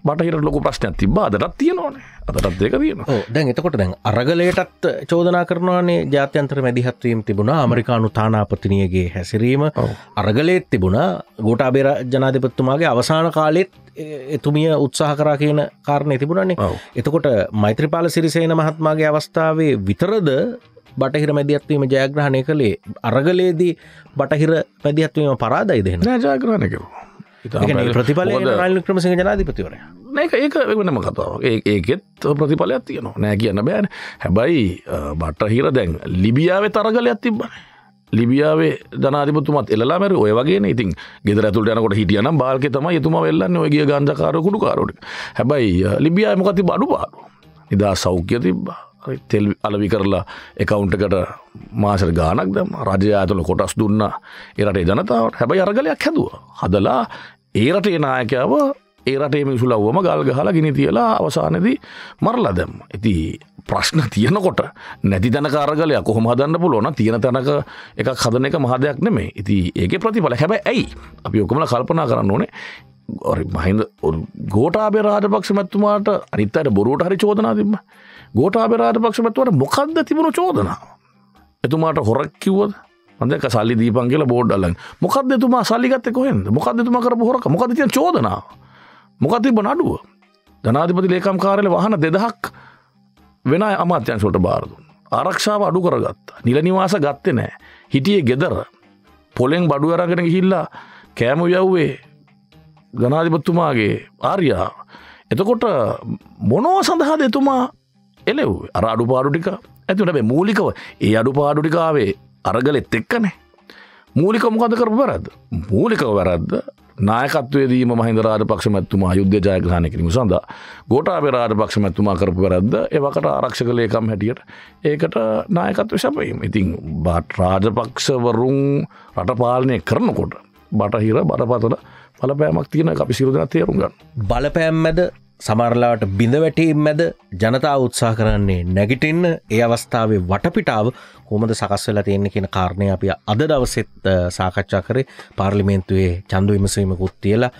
බටහිර ලොක ප්‍රශ්නයක් තිබාදටත් තියෙනවාන අදටත් දෙක තියෙන දැන් එතකොට දැන් අරගලයටත් චෝදනා කරනවානේ ජාත්‍යන්ත්‍ර මැදිහත්වීම් තිබුණා අමරිකානු තානාපතිනියගේ හැසිරීම අරගලයත් තිබුණා ගෝටාබේර ජනාධපත්තුමාගේ අවසාන කාලෙත් එතුමිය උත්සාහ කරා කියන කාරණය තිබුණන්නේ එතකොට මෛත්‍රපාල සිරිසේන මහත්මාගේ අවස්ථාවේ විතරද බටහිර මැදිහත්වීම ජයග්‍රහණය කළේ අරගලේදී බටහිර මැදිහත්වීම පරාදයි දෙන්න ජයග්‍රහණයක ප්‍රතිඵල රල් ක්‍රමසිංහ ජනාධිපතිවරය ඒක ඒක වෙනම කතාව ඒකෙත් ප්‍රතිඵලයක් තියනවා නෑ කියන්න බෑන හැබැයි බටහිර දැන් ලිබියාවේ තරගලයක් තිබ්බන ලිබියාවේ ජනාධිපතුමත් එල්ලාමර ඔය වගේ ඉතින් ගෙදර ඇතුට යනකොට හිටියනම් බාල්ක තම යතුම වෙල්ලන්න ඔයගේ ගන්ධකාරකුඩු කාරට හැබැයි ලිබියා මොකති බඩු පාඩු නිදා සෞඛ්‍ය තිබ්බා තෙල් අලවි කරලා එකවුන්ටකට මාසර ගානක් දම රජය ඇතුළ කොටස් දුන්න එරටේ ජනතාවට හැබයි අරගලයක් හැදුව හදලා ඒරටේ නායකයාව ඒරටේ මිසුලව්වම ගල් ගහලා ගිනි තියලා අවසානදී මරලා දැම් ඇති ප්‍රශ්න තියනකොට නැති තැන කාරගලය කොහොම හදන්න පුලොන තියෙන තැනක එක හදන එක මහදයක් නෙමේ ඉති ඒක ප්‍රතිඵල හැබැ ඇයි අපි ඔක්කමල කල්පනා කරන්න ඕනේ මහින්ද ගෝටාබේ රාජපක්ෂ මැත්තුමාට අනිත්තයට බොරුවට හරි චෝදනා තිබම ගෝටාබෙරාට පක්ෂමැතුවට මොකක්ද තිබුණු චෝදනාව. එතුමාට හොරක් කිව්වද අදක සල්ලි දීපන් කියලා බෝඩ්ඩල්ලන් මොකක්ද තුමා සල්ලිගත්ත කොහෙන් මොකක්ද තුමා කර හොරක මොකද තිය චෝදනාව මොකක් තිබ නඩුව ජනාධිපති ලේකම් කාරල වහන දෙදහක් වෙන අමාත්‍යංශොට බාරදුන් ආරක්ෂාව අඩු කරගත්තා නිලනිවාස ගත්ත නෑ හිටිය ගෙදර පොලෙෙන් බඩු අරගෙන හිල්ලා කෑම යව්වේ ජනාධිපත්තුමාගේ ආර්යා එතකොට මොනෝ සඳහා දෙතුමා එලෙව් අර අඩුපාඩුටික ඇතිනැබ මූලිකව ඒ අඩුපාඩුටිකාවේ අරගලෙත් එක්කනේ. මූලිකමකද කර වැරද. මූලිකව වැරද්ද නායකත්වේදීම මහින්දරාට පක්ෂමැත්තුමා යුද්ධ ජයග්‍රහණ කිරීම සඳ ගෝටාපෙරාට පක්ෂමැත්තුමා කරපු වැරද්ද එවකට ආරක්ෂක ලේකම් හැටියට ඒකට නායකත්ව ශපයීම ඉතිං බට රාජපක්ෂවරුන් රටපාලනය කරනකොට බටහිර බරපතල බලපෑමක් තියෙන අපි සිරුදන තේරුම් ගන්න. බලපෑම් මැද සමරලාට බිඳවැටීම් මැද ජනතා උත්සා කරන්නේ නැගිටින්න ඒ අවස්ථාවේ වටපිටාව කොමද සකස් වෙලා තියෙන්නේ කියන කාරණය අපි අද දවසෙත් සාකච්ඡා කරේ පාර්ලිමේන්තුවේ චන්දු විමසීමකුත් තියලා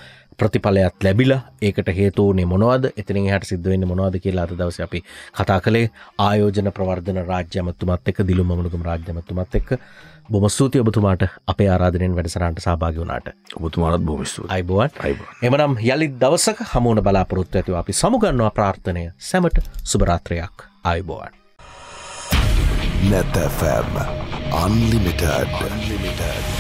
ප්‍රතිඵලයක් ලැබිලා ඒකට හේතුවනේ මොනවද එතනින් හට සිද්ධවෙන්න මොනවද කියලා අද දවස අපි කතා කළේ ආයෝජන ප්‍රවර්ධන රාජ්‍යමත්තුමත් එක දිලුම්මනුකම රාජ්‍යමත්තුමත් එක්ක බොම ස්තුති ඔබතුමාට අපේ ආරාධනයෙන් වැඩසනට සභාග වුණට ඔබතුමාත් බොමස්තු අයිබුවන් එමනම් යළි දවසක හමුණ බලාපොරොත්තු ඇතිව අපි සමුගන්නවා ප්‍රාර්ථනය සැමට සුභරාත්‍රයක් අයිබෝවන් නැතැෆැම් අන්ලිමිට අන්ලිමිටඩ